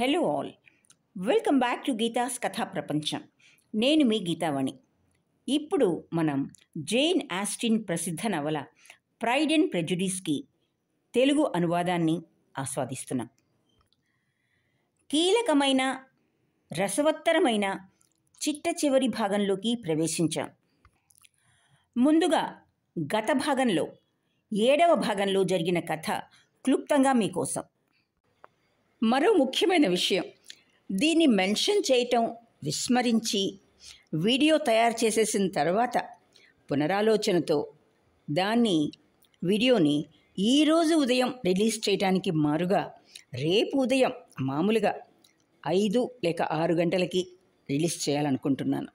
hello all welcome back to Geetha's కథా ప్రపంచం నేను మీ గీతావణి ఇప్పుడు మనం జైన్ ఆస్టిన్ ప్రసిద్ధ నవల ప్రైడ్ అండ్ ప్రెజుడీస్కి తెలుగు అనువాదాన్ని ఆస్వాదిస్తున్నాం కీలకమైన రసవత్తరమైన చిట్ట చివరి భాగంలోకి ప్రవేశించాం ముందుగా గత భాగంలో ఏడవ భాగంలో జరిగిన కథ క్లుప్తంగా మీకోసం మరో ముఖ్యమైన విషయం దీన్ని మెన్షన్ చేయటం విస్మరించి వీడియో తయారు చేసేసిన తర్వాత పునరాలోచనతో దాన్ని వీడియోని ఈరోజు ఉదయం రిలీజ్ చేయడానికి మారుగా రేపు ఉదయం మామూలుగా ఐదు లేక ఆరు గంటలకి రిలీజ్ చేయాలనుకుంటున్నాను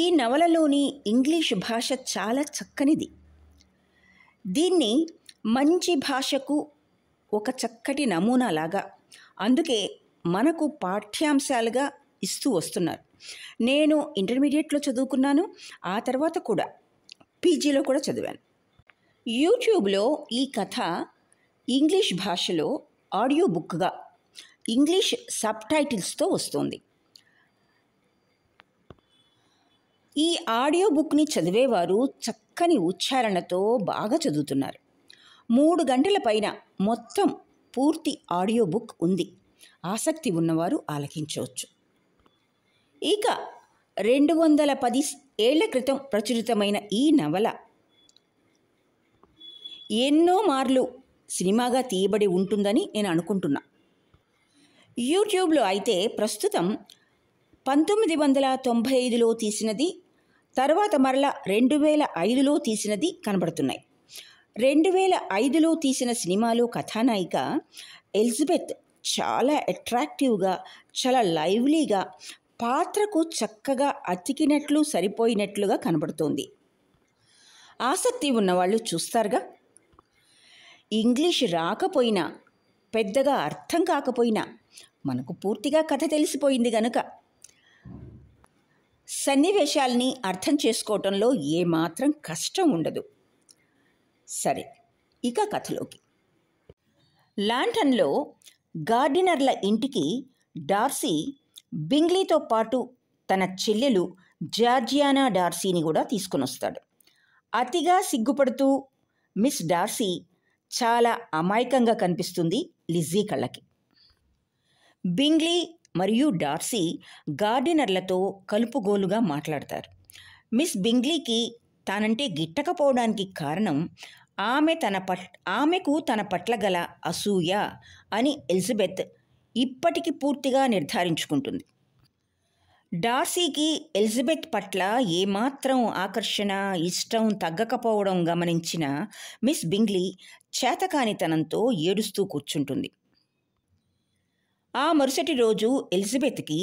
ఈ నవలలోని ఇంగ్లీష్ భాష చాలా చక్కనిది దీన్ని మంచి భాషకు ఒక చక్కటి నమూనాలాగా అందుకే మనకు పాఠ్యాంశాలుగా ఇస్తూ వస్తున్నారు నేను ఇంటర్మీడియట్లో చదువుకున్నాను ఆ తర్వాత కూడా పీజీలో కూడా చదివాను యూట్యూబ్లో ఈ కథ ఇంగ్లీష్ భాషలో ఆడియో బుక్గా ఇంగ్లీష్ సబ్ టైటిల్స్తో వస్తుంది ఈ ఆడియో బుక్ని చదివేవారు చక్కని ఉచ్చారణతో బాగా చదువుతున్నారు మూడు గంటల పైన మొత్తం పూర్తి ఆడియో బుక్ ఉంది ఆసక్తి ఉన్నవారు ఆలకించవచ్చు ఇక రెండు వందల పది ఏళ్ల క్రితం ప్రచురితమైన ఈ నవల ఎన్నో మార్లు సినిమాగా తీయబడి ఉంటుందని నేను అనుకుంటున్నా యూట్యూబ్లో అయితే ప్రస్తుతం పంతొమ్మిది వందల తొంభై ఐదులో తీసినది తర్వాత మరలా రెండు వేల ఐదులో తీసినది కనబడుతున్నాయి రెండు వేల ఐదులో తీసిన సినిమాలో కథానాయిక ఎలిజబెత్ చాలా అట్రాక్టివ్గా చాలా లైవ్లీగా పాత్రకు చక్కగా అతికినట్లు సరిపోయినట్లుగా కనబడుతోంది ఆసక్తి ఉన్నవాళ్ళు చూస్తారుగా ఇంగ్లీష్ రాకపోయినా పెద్దగా అర్థం కాకపోయినా మనకు పూర్తిగా కథ తెలిసిపోయింది గనుక సన్నివేశాల్ని అర్థం చేసుకోవటంలో ఏమాత్రం కష్టం ఉండదు సరే ఇక కథలోకి లాంటన్లో గార్డినర్ల ఇంటికి డార్సీ బింగ్లీతో పాటు తన చెల్లెలు జార్జియానా డార్సీని కూడా వస్తాడు అతిగా సిగ్గుపడుతూ మిస్ డార్సీ చాలా అమాయకంగా కనిపిస్తుంది లిజ్జీ కళ్ళకి బింగ్లీ మరియు డార్సీ గార్డినర్లతో కలుపుగోలుగా మాట్లాడతారు మిస్ బింగ్లీకి తానంటే గిట్టకపోవడానికి కారణం ఆమె తన పట్ ఆమెకు తన పట్ల గల అసూయ అని ఎలిజబెత్ ఇప్పటికి పూర్తిగా నిర్ధారించుకుంటుంది డార్సీకి ఎలిజబెత్ పట్ల ఏమాత్రం ఆకర్షణ ఇష్టం తగ్గకపోవడం గమనించిన మిస్ బింగ్లీ చేతకానితనంతో ఏడుస్తూ కూర్చుంటుంది ఆ మరుసటి రోజు ఎలిజబెత్కి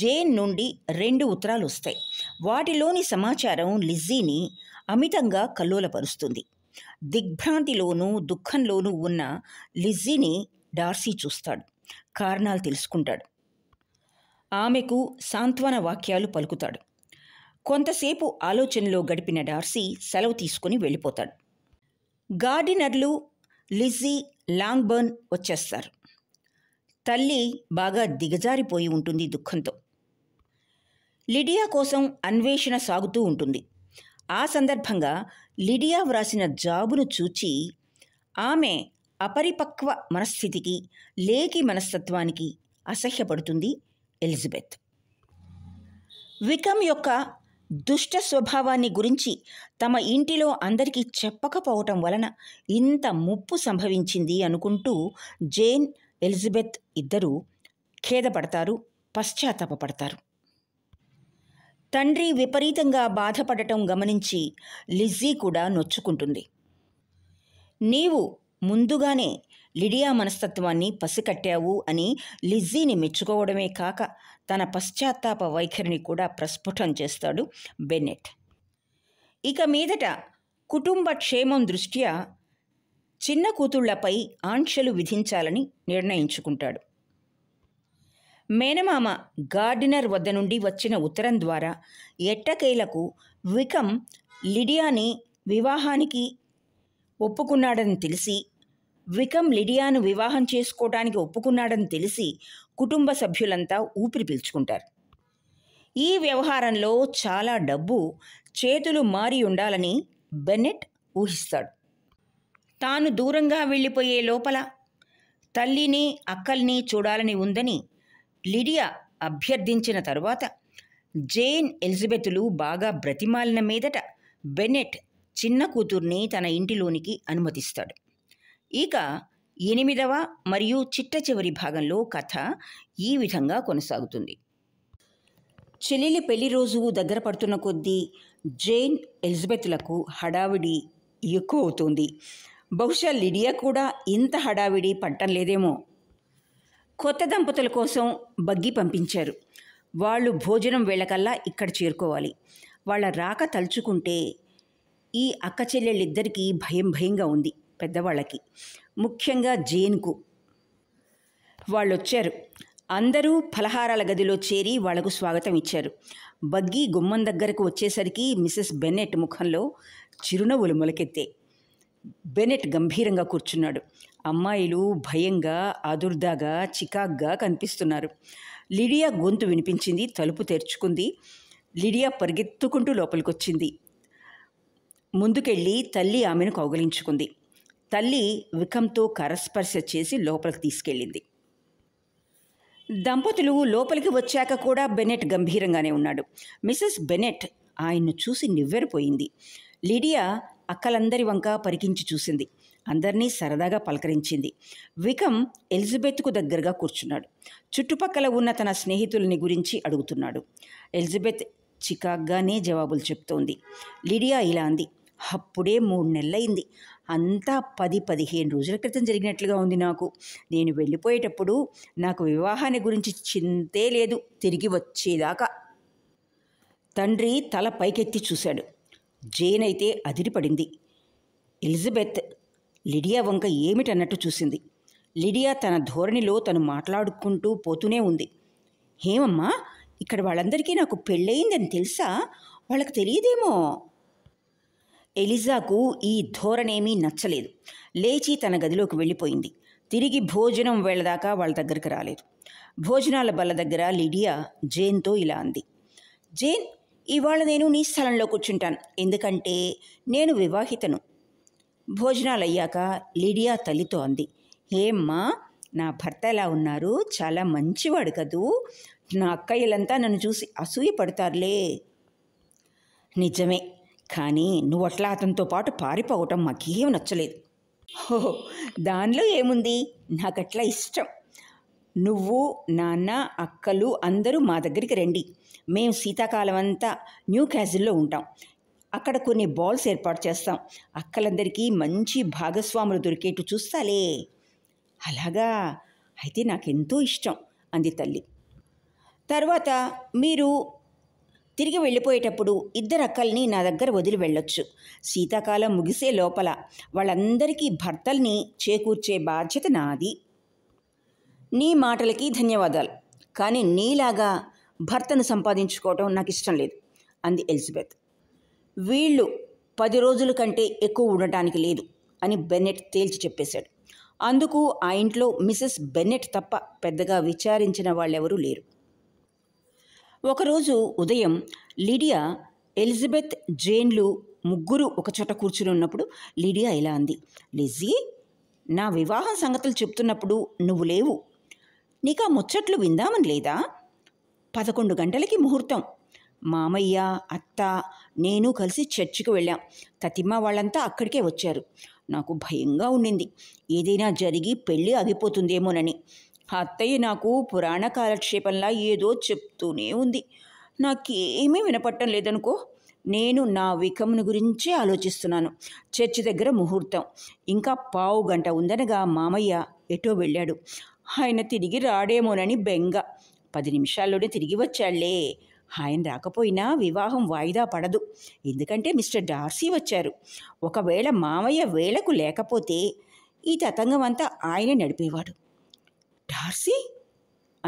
జేన్ నుండి రెండు ఉత్తరాలు వస్తాయి వాటిలోని సమాచారం లిజ్జీని అమితంగా కల్లోలపరుస్తుంది దిగ్భ్రాంతిలోనూ దుఃఖంలోనూ ఉన్న లిజ్జీని డార్సీ చూస్తాడు కారణాలు తెలుసుకుంటాడు ఆమెకు సాంత్వన వాక్యాలు పలుకుతాడు కొంతసేపు ఆలోచనలో గడిపిన డార్సీ సెలవు తీసుకుని వెళ్ళిపోతాడు గార్డినర్లు లిజ్జీ లాంగ్బర్న్ వచ్చేస్తారు తల్లి బాగా దిగజారిపోయి ఉంటుంది దుఃఖంతో లిడియా కోసం అన్వేషణ సాగుతూ ఉంటుంది ఆ సందర్భంగా లిడియా వ్రాసిన జాబును చూచి ఆమె అపరిపక్వ మనస్థితికి లేకి మనస్తత్వానికి అసహ్యపడుతుంది ఎలిజబెత్ వికమ్ యొక్క దుష్ట స్వభావాన్ని గురించి తమ ఇంటిలో అందరికీ చెప్పకపోవటం వలన ఇంత ముప్పు సంభవించింది అనుకుంటూ జేన్ ఎలిజబెత్ ఇద్దరూ ఖేదపడతారు పశ్చాత్తాపడతారు తండ్రి విపరీతంగా బాధపడటం గమనించి లిజ్జీ కూడా నొచ్చుకుంటుంది నీవు ముందుగానే లిడియా మనస్తత్వాన్ని పసికట్టావు అని లిజ్జీని మెచ్చుకోవడమే కాక తన పశ్చాత్తాప వైఖరిని కూడా ప్రస్ఫుటం చేస్తాడు బెన్నెట్ ఇక మీదట కుటుంబ క్షేమం దృష్ట్యా చిన్న కూతుళ్లపై ఆంక్షలు విధించాలని నిర్ణయించుకుంటాడు మేనమామ గార్డినర్ వద్ద నుండి వచ్చిన ఉత్తరం ద్వారా ఎట్టకేలకు వికమ్ లిడియాని వివాహానికి ఒప్పుకున్నాడని తెలిసి వికమ్ లిడియాను వివాహం చేసుకోవడానికి ఒప్పుకున్నాడని తెలిసి కుటుంబ సభ్యులంతా ఊపిరి పీల్చుకుంటారు ఈ వ్యవహారంలో చాలా డబ్బు చేతులు మారి ఉండాలని బెన్నెట్ ఊహిస్తాడు తాను దూరంగా వెళ్ళిపోయే లోపల తల్లిని అక్కల్ని చూడాలని ఉందని లిడియా అభ్యర్థించిన తరువాత జేన్ ఎలిజబెత్లు బాగా బ్రతిమాలిన మీదట బెనెట్ చిన్న కూతుర్ని తన ఇంటిలోనికి అనుమతిస్తాడు ఇక ఎనిమిదవ మరియు చిట్ట చివరి భాగంలో కథ ఈ విధంగా కొనసాగుతుంది చెల్లెలి పెళ్లి రోజు దగ్గర పడుతున్న కొద్దీ జైన్ ఎలిజబెత్లకు హడావిడి ఎక్కువ అవుతుంది బహుశా లిడియా కూడా ఇంత హడావిడి పట్టం లేదేమో కొత్త దంపతుల కోసం బగ్గి పంపించారు వాళ్ళు భోజనం వేళకల్లా ఇక్కడ చేరుకోవాలి వాళ్ళ రాక తలుచుకుంటే ఈ అక్క చెల్లెళ్ళిద్దరికీ భయం భయంగా ఉంది పెద్దవాళ్ళకి ముఖ్యంగా జేన్కు వాళ్ళు వచ్చారు అందరూ ఫలహారాల గదిలో చేరి వాళ్లకు స్వాగతం ఇచ్చారు బగ్గి గుమ్మం దగ్గరకు వచ్చేసరికి మిసెస్ బెన్నెట్ ముఖంలో చిరునవ్వులు మొలకెత్తే బెనెట్ గంభీరంగా కూర్చున్నాడు అమ్మాయిలు భయంగా ఆదుర్దాగా చికాగ్గా కనిపిస్తున్నారు లిడియా గొంతు వినిపించింది తలుపు తెరుచుకుంది లిడియా పరిగెత్తుకుంటూ లోపలికొచ్చింది ముందుకెళ్ళి తల్లి ఆమెను కౌగలించుకుంది తల్లి విఖంతో కరస్పర్శ చేసి లోపలికి తీసుకెళ్ళింది దంపతులు లోపలికి వచ్చాక కూడా బెనెట్ గంభీరంగానే ఉన్నాడు మిసెస్ బెనెట్ ఆయన్ను చూసి నివ్వెరపోయింది లిడియా అక్కలందరి వంక పరికించి చూసింది అందరినీ సరదాగా పలకరించింది వికమ్ ఎలిజబెత్కు దగ్గరగా కూర్చున్నాడు చుట్టుపక్కల ఉన్న తన స్నేహితులని గురించి అడుగుతున్నాడు ఎలిజబెత్ చికాగ్గానే జవాబులు చెప్తోంది లిడియా ఇలా అంది అప్పుడే మూడు నెలలైంది అంతా పది పదిహేను రోజుల క్రితం జరిగినట్లుగా ఉంది నాకు నేను వెళ్ళిపోయేటప్పుడు నాకు వివాహాన్ని గురించి చింతే లేదు తిరిగి వచ్చేదాకా తండ్రి తల పైకెత్తి చూశాడు జేన్ అయితే అదిరిపడింది ఎలిజబెత్ లిడియా వంక ఏమిటన్నట్టు చూసింది లిడియా తన ధోరణిలో తను మాట్లాడుకుంటూ పోతూనే ఉంది హేమమ్మా ఇక్కడ వాళ్ళందరికీ నాకు పెళ్ళయిందని తెలుసా వాళ్ళకి తెలియదేమో ఎలిజాకు ఈ ధోరణేమీ నచ్చలేదు లేచి తన గదిలోకి వెళ్ళిపోయింది తిరిగి భోజనం వెళ్ళదాకా వాళ్ళ దగ్గరికి రాలేదు భోజనాల బల్ల దగ్గర లిడియా జేన్తో ఇలా అంది జేన్ ఇవాళ నేను నీ స్థలంలో కూర్చుంటాను ఎందుకంటే నేను వివాహితను భోజనాలు అయ్యాక లిడియా తల్లితో అంది ఏమ్మా నా భర్త ఎలా ఉన్నారు చాలా మంచివాడు కదూ నా అక్కయ్యలంతా నన్ను చూసి అసూయ పడతారులే నిజమే కానీ నువ్వు అట్లా అతనితో పాటు పారిపోవటం మాకేం నచ్చలేదు ఓహో దానిలో ఏముంది నాకట్లా ఇష్టం నువ్వు నాన్న అక్కలు అందరూ మా దగ్గరికి రండి మేము శీతాకాలం అంతా న్యూ క్యాజిల్లో ఉంటాం అక్కడ కొన్ని బాల్స్ ఏర్పాటు చేస్తాం అక్కలందరికీ మంచి భాగస్వాములు దొరికేట్టు చూస్తాలే అలాగా అయితే నాకెంతో ఇష్టం అంది తల్లి తర్వాత మీరు తిరిగి వెళ్ళిపోయేటప్పుడు ఇద్దరు అక్కల్ని నా దగ్గర వదిలి వెళ్ళొచ్చు శీతాకాలం ముగిసే లోపల వాళ్ళందరికీ భర్తల్ని చేకూర్చే బాధ్యత నాది నీ మాటలకి ధన్యవాదాలు కానీ నీలాగా భర్తను సంపాదించుకోవటం నాకు ఇష్టం లేదు అంది ఎలిజబెత్ వీళ్ళు పది రోజుల కంటే ఎక్కువ ఉండటానికి లేదు అని బెన్నెట్ తేల్చి చెప్పేశాడు అందుకు ఆ ఇంట్లో మిసెస్ బెన్నెట్ తప్ప పెద్దగా విచారించిన వాళ్ళెవరూ లేరు ఒకరోజు ఉదయం లిడియా ఎలిజబెత్ జేన్లు ముగ్గురు ఒక చోట కూర్చుని ఉన్నప్పుడు లిడియా ఇలా అంది లిజీ నా వివాహం సంగతులు చెప్తున్నప్పుడు నువ్వు లేవు నీకు ఆ ముచ్చట్లు విందామని లేదా పదకొండు గంటలకి ముహూర్తం మామయ్య అత్త నేను కలిసి చర్చికి వెళ్ళాం తతిమ్మ వాళ్ళంతా అక్కడికే వచ్చారు నాకు భయంగా ఉండింది ఏదైనా జరిగి పెళ్ళి ఆగిపోతుందేమోనని అత్తయ్య నాకు పురాణ కాలక్షేపంలా ఏదో చెప్తూనే ఉంది నాకేమీ వినపట్టం లేదనుకో నేను నా వికమును గురించే ఆలోచిస్తున్నాను చర్చి దగ్గర ముహూర్తం ఇంకా పావు గంట ఉందనగా మామయ్య ఎటో వెళ్ళాడు ఆయన తిరిగి రాడేమోనని బెంగ పది నిమిషాల్లోనే తిరిగి వచ్చాళ్లే ఆయన రాకపోయినా వివాహం వాయిదా పడదు ఎందుకంటే మిస్టర్ డార్సీ వచ్చారు ఒకవేళ మామయ్య వేళకు లేకపోతే ఈ తతంగం అంతా ఆయనే నడిపేవాడు డార్సీ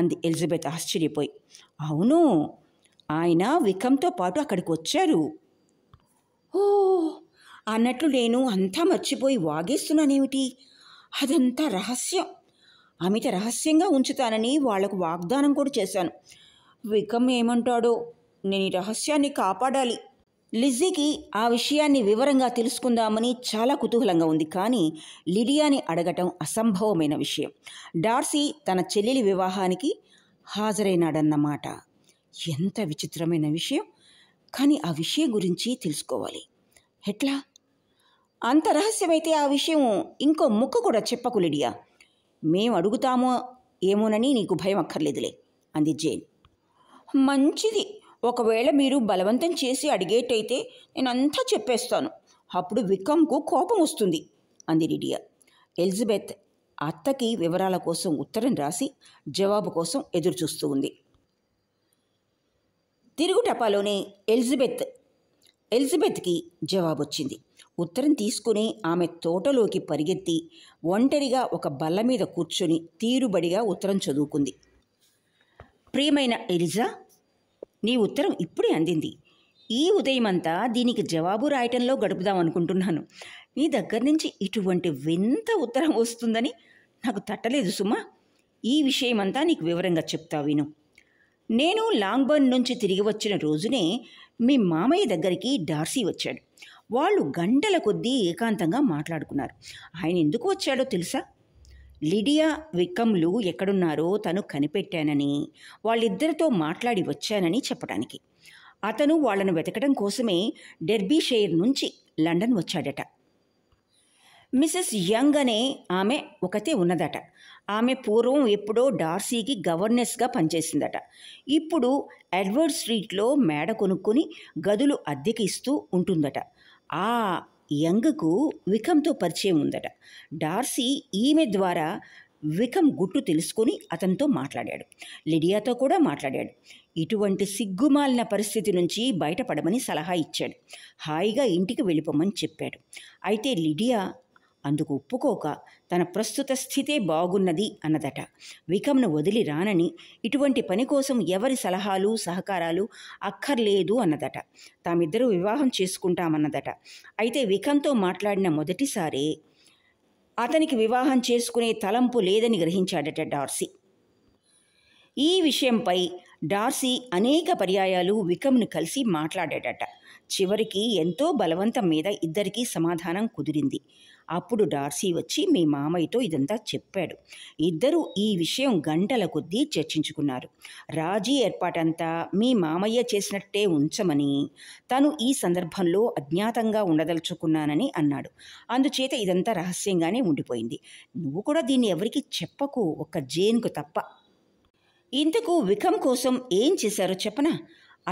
అంది ఎలిజబెత్ ఆశ్చర్యపోయి అవును ఆయన వికంతో పాటు అక్కడికి వచ్చారు ఓ అన్నట్లు నేను అంతా మర్చిపోయి వాగేస్తున్నానేమిటి అదంతా రహస్యం అమిత రహస్యంగా ఉంచుతానని వాళ్లకు వాగ్దానం కూడా చేశాను వికమ్ ఏమంటాడో నేను ఈ రహస్యాన్ని కాపాడాలి లిజ్జీకి ఆ విషయాన్ని వివరంగా తెలుసుకుందామని చాలా కుతూహలంగా ఉంది కానీ లిడియాని అడగటం అసంభవమైన విషయం డార్సీ తన చెల్లెలి వివాహానికి హాజరైనాడన్నమాట ఎంత విచిత్రమైన విషయం కానీ ఆ విషయం గురించి తెలుసుకోవాలి ఎట్లా అంత రహస్యమైతే ఆ విషయం ఇంకో ముక్క కూడా చెప్పకు లిడియా మేము అడుగుతామో ఏమోనని నీకు భయం అక్కర్లేదులే అంది జైన్ మంచిది ఒకవేళ మీరు బలవంతం చేసి అడిగేటైతే నేనంతా చెప్పేస్తాను అప్పుడు విక్రమ్కు కోపం వస్తుంది అంది లిడియా ఎలిజబెత్ అత్తకి వివరాల కోసం ఉత్తరం రాసి జవాబు కోసం ఎదురుచూస్తూ ఉంది తిరుగుటపాలోనే ఎలిజబెత్ ఎలిజబెత్కి జవాబు వచ్చింది ఉత్తరం తీసుకుని ఆమె తోటలోకి పరిగెత్తి ఒంటరిగా ఒక బల్ల మీద కూర్చొని తీరుబడిగా ఉత్తరం చదువుకుంది ప్రియమైన ఎలిజా నీ ఉత్తరం ఇప్పుడే అందింది ఈ ఉదయమంతా దీనికి జవాబు రాయటంలో గడుపుదాం అనుకుంటున్నాను నీ దగ్గర నుంచి ఇటువంటి వింత ఉత్తరం వస్తుందని నాకు తట్టలేదు సుమా ఈ విషయమంతా నీకు వివరంగా చెప్తా విను నేను లాంగ్బర్న్ నుంచి తిరిగి వచ్చిన రోజునే మీ మామయ్య దగ్గరికి డార్సీ వచ్చాడు వాళ్ళు గంటల కొద్దీ ఏకాంతంగా మాట్లాడుకున్నారు ఆయన ఎందుకు వచ్చాడో తెలుసా లిడియా విక్రమ్లు ఎక్కడున్నారో తను కనిపెట్టానని వాళ్ళిద్దరితో మాట్లాడి వచ్చానని చెప్పడానికి అతను వాళ్లను వెతకడం కోసమే డెర్బీషైర్ నుంచి లండన్ వచ్చాడట మిసెస్ యంగ్ అనే ఆమె ఒకతే ఉన్నదట ఆమె పూర్వం ఎప్పుడో డార్సీకి గవర్నెస్గా పనిచేసిందట ఇప్పుడు ఎడ్వర్డ్ స్ట్రీట్లో మేడ కొనుక్కొని గదులు అద్దెకి ఇస్తూ ఉంటుందట ఆ యంగ్కు వికమ్తో పరిచయం ఉందట డార్సీ ఈమె ద్వారా వికం గుట్టు తెలుసుకొని అతనితో మాట్లాడాడు లిడియాతో కూడా మాట్లాడాడు ఇటువంటి సిగ్గుమాలిన పరిస్థితి నుంచి బయటపడమని సలహా ఇచ్చాడు హాయిగా ఇంటికి వెళ్ళిపోమని చెప్పాడు అయితే లిడియా అందుకు ఒప్పుకోక తన ప్రస్తుత స్థితే బాగున్నది అన్నదట వికమ్ను వదిలి రానని ఇటువంటి పని కోసం ఎవరి సలహాలు సహకారాలు అక్కర్లేదు అన్నదట తామిద్దరూ వివాహం చేసుకుంటామన్నదట అయితే వికమ్తో మాట్లాడిన మొదటిసారే అతనికి వివాహం చేసుకునే తలంపు లేదని గ్రహించాడట డార్సీ ఈ విషయంపై డార్సీ అనేక పర్యాయాలు వికమ్ను కలిసి మాట్లాడాడట చివరికి ఎంతో బలవంతం మీద ఇద్దరికీ సమాధానం కుదిరింది అప్పుడు డార్సీ వచ్చి మీ మామయ్యతో ఇదంతా చెప్పాడు ఇద్దరూ ఈ విషయం గంటల కొద్దీ చర్చించుకున్నారు రాజీ ఏర్పాటంతా మీ మామయ్య చేసినట్టే ఉంచమని తను ఈ సందర్భంలో అజ్ఞాతంగా ఉండదలుచుకున్నానని అన్నాడు అందుచేత ఇదంతా రహస్యంగానే ఉండిపోయింది నువ్వు కూడా దీన్ని ఎవరికి చెప్పకు ఒక్క జేన్కు తప్ప ఇంతకు విఖం కోసం ఏం చేశారో చెప్పనా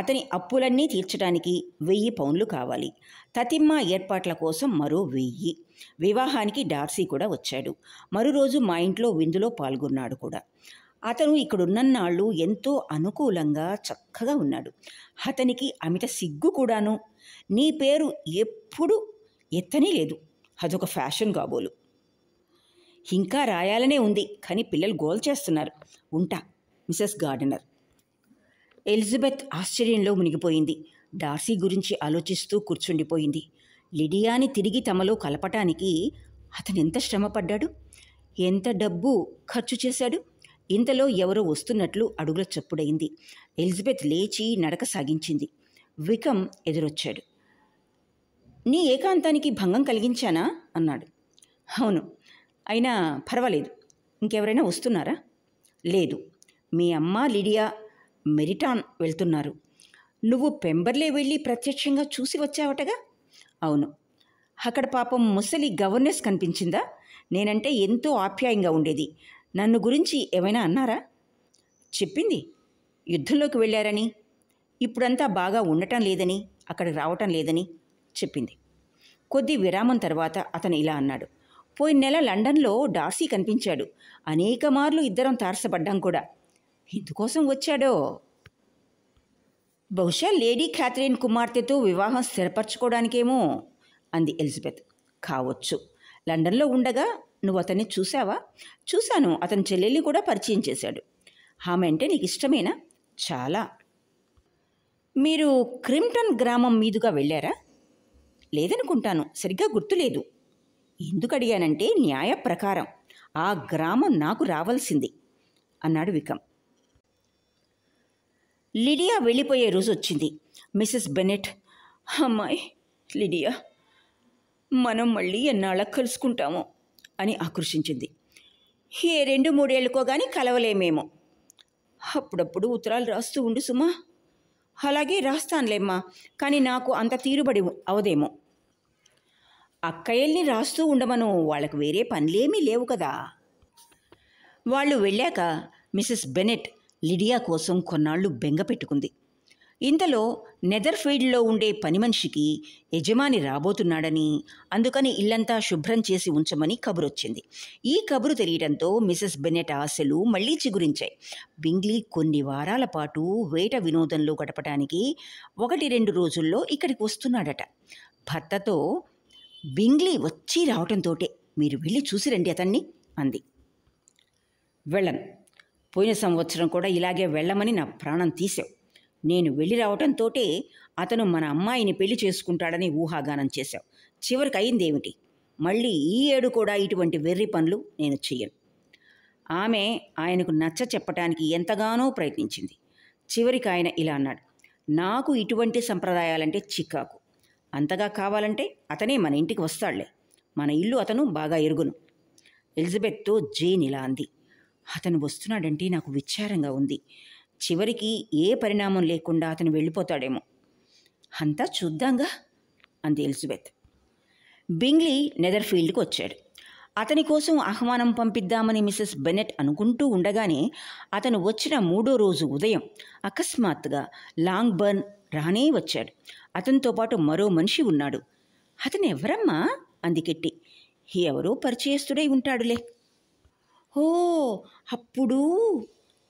అతని అప్పులన్నీ తీర్చడానికి వెయ్యి పౌండ్లు కావాలి తతిమ్మ ఏర్పాట్ల కోసం మరో వెయ్యి వివాహానికి డార్సీ కూడా వచ్చాడు మరోరోజు మా ఇంట్లో విందులో పాల్గొన్నాడు కూడా అతను ఇక్కడున్నన్నాళ్ళు ఎంతో అనుకూలంగా చక్కగా ఉన్నాడు అతనికి అమిత సిగ్గు కూడాను నీ పేరు ఎప్పుడూ ఎత్తనే లేదు అదొక ఫ్యాషన్ కాబోలు ఇంకా రాయాలనే ఉంది కానీ పిల్లలు గోల్ చేస్తున్నారు ఉంటా మిసెస్ గార్డెనర్ ఎలిజబెత్ ఆశ్చర్యంలో మునిగిపోయింది డార్సీ గురించి ఆలోచిస్తూ కూర్చుండిపోయింది లిడియాని తిరిగి తమలో కలపటానికి అతను ఎంత శ్రమపడ్డాడు ఎంత డబ్బు ఖర్చు చేశాడు ఇంతలో ఎవరో వస్తున్నట్లు అడుగుల చప్పుడైంది ఎలిజబెత్ లేచి నడక సాగించింది వికమ్ ఎదురొచ్చాడు నీ ఏకాంతానికి భంగం కలిగించానా అన్నాడు అవును అయినా పర్వాలేదు ఇంకెవరైనా వస్తున్నారా లేదు మీ అమ్మ లిడియా మెరిటాన్ వెళ్తున్నారు నువ్వు పెంబర్లే వెళ్ళి ప్రత్యక్షంగా చూసి వచ్చావటగా అవును అక్కడ పాపం ముసలి గవర్నెస్ కనిపించిందా నేనంటే ఎంతో ఆప్యాయంగా ఉండేది నన్ను గురించి ఏమైనా అన్నారా చెప్పింది యుద్ధంలోకి వెళ్ళారని ఇప్పుడంతా బాగా ఉండటం లేదని అక్కడికి రావటం లేదని చెప్పింది కొద్ది విరామం తర్వాత అతను ఇలా అన్నాడు పోయిన నెల లండన్లో డాసీ కనిపించాడు అనేక మార్లు ఇద్దరం తారసపడ్డాం కూడా ఇందుకోసం వచ్చాడో బహుశా లేడీ క్యాథరిన్ కుమార్తెతో వివాహం స్థిరపరచుకోవడానికేమో అంది ఎలిజబెత్ కావచ్చు లండన్లో ఉండగా నువ్వు అతన్ని చూసావా చూశాను అతని చెల్లెల్ని కూడా పరిచయం చేశాడు ఆమె అంటే నీకు ఇష్టమేనా చాలా మీరు క్రిమ్టన్ గ్రామం మీదుగా వెళ్ళారా లేదనుకుంటాను సరిగ్గా గుర్తులేదు ఎందుకు అడిగానంటే న్యాయ ప్రకారం ఆ గ్రామం నాకు రావాల్సింది అన్నాడు వికమ్ లిడియా వెళ్ళిపోయే రోజు వచ్చింది మిస్సెస్ బెనెట్ అమ్మాయి లిడియా మనం మళ్ళీ ఎన్నాళ్ళ కలుసుకుంటాము అని ఆకర్షించింది ఏ రెండు మూడేళ్ళకో కానీ కలవలేమేమో అప్పుడప్పుడు ఉత్తరాలు రాస్తూ ఉండు సుమా అలాగే రాస్తానులేమ్మా కానీ నాకు అంత తీరుబడి అవదేమో అక్కయ్యల్ని రాస్తూ ఉండమను వాళ్ళకు వేరే పనులేమీ లేవు కదా వాళ్ళు వెళ్ళాక మిస్సెస్ బెనెట్ లిడియా కోసం కొన్నాళ్లు బెంగ పెట్టుకుంది ఇంతలో నెదర్ఫీల్డ్లో ఉండే పని మనిషికి యజమాని రాబోతున్నాడని అందుకని ఇల్లంతా శుభ్రం చేసి ఉంచమని కబురొచ్చింది ఈ కబురు తెలియడంతో మిసెస్ బెన్నెట్ ఆశలు మళ్లీ చిగురించాయి బింగ్లీ కొన్ని వారాల పాటు వేట వినోదంలో గడపడానికి ఒకటి రెండు రోజుల్లో ఇక్కడికి వస్తున్నాడట భర్తతో బింగ్లీ వచ్చి రావటంతోటే మీరు వెళ్ళి చూసి రండి అతన్ని అంది వెళ్ళను పోయిన సంవత్సరం కూడా ఇలాగే వెళ్ళమని నా ప్రాణం తీసావు నేను వెళ్ళి రావటంతోటే అతను మన అమ్మాయిని పెళ్లి చేసుకుంటాడని ఊహాగానం చేశావు చివరికి అయిందేమిటి మళ్ళీ ఈ ఏడు కూడా ఇటువంటి వెర్రి పనులు నేను చెయ్యను ఆమె ఆయనకు నచ్చ చెప్పటానికి ఎంతగానో ప్రయత్నించింది చివరికి ఆయన ఇలా అన్నాడు నాకు ఇటువంటి సంప్రదాయాలంటే చికాకు అంతగా కావాలంటే అతనే మన ఇంటికి వస్తాడులే మన ఇల్లు అతను బాగా ఎరుగును ఎలిజబెత్తో జేన్ ఇలా అంది అతను వస్తున్నాడంటే నాకు విచారంగా ఉంది చివరికి ఏ పరిణామం లేకుండా అతను వెళ్ళిపోతాడేమో అంతా చూద్దాంగా అంది ఎలిజబెత్ బింగ్లీ నెదర్ఫీల్డ్కి వచ్చాడు అతని కోసం ఆహ్వానం పంపిద్దామని మిసెస్ బెనెట్ అనుకుంటూ ఉండగానే అతను వచ్చిన మూడో రోజు ఉదయం అకస్మాత్తుగా లాంగ్ బర్న్ రానే వచ్చాడు అతనితో పాటు మరో మనిషి ఉన్నాడు అతను ఎవరమ్మా అంది కెట్టి ఎవరో పరిచయస్తుడై ఉంటాడులే ఓ అప్పుడు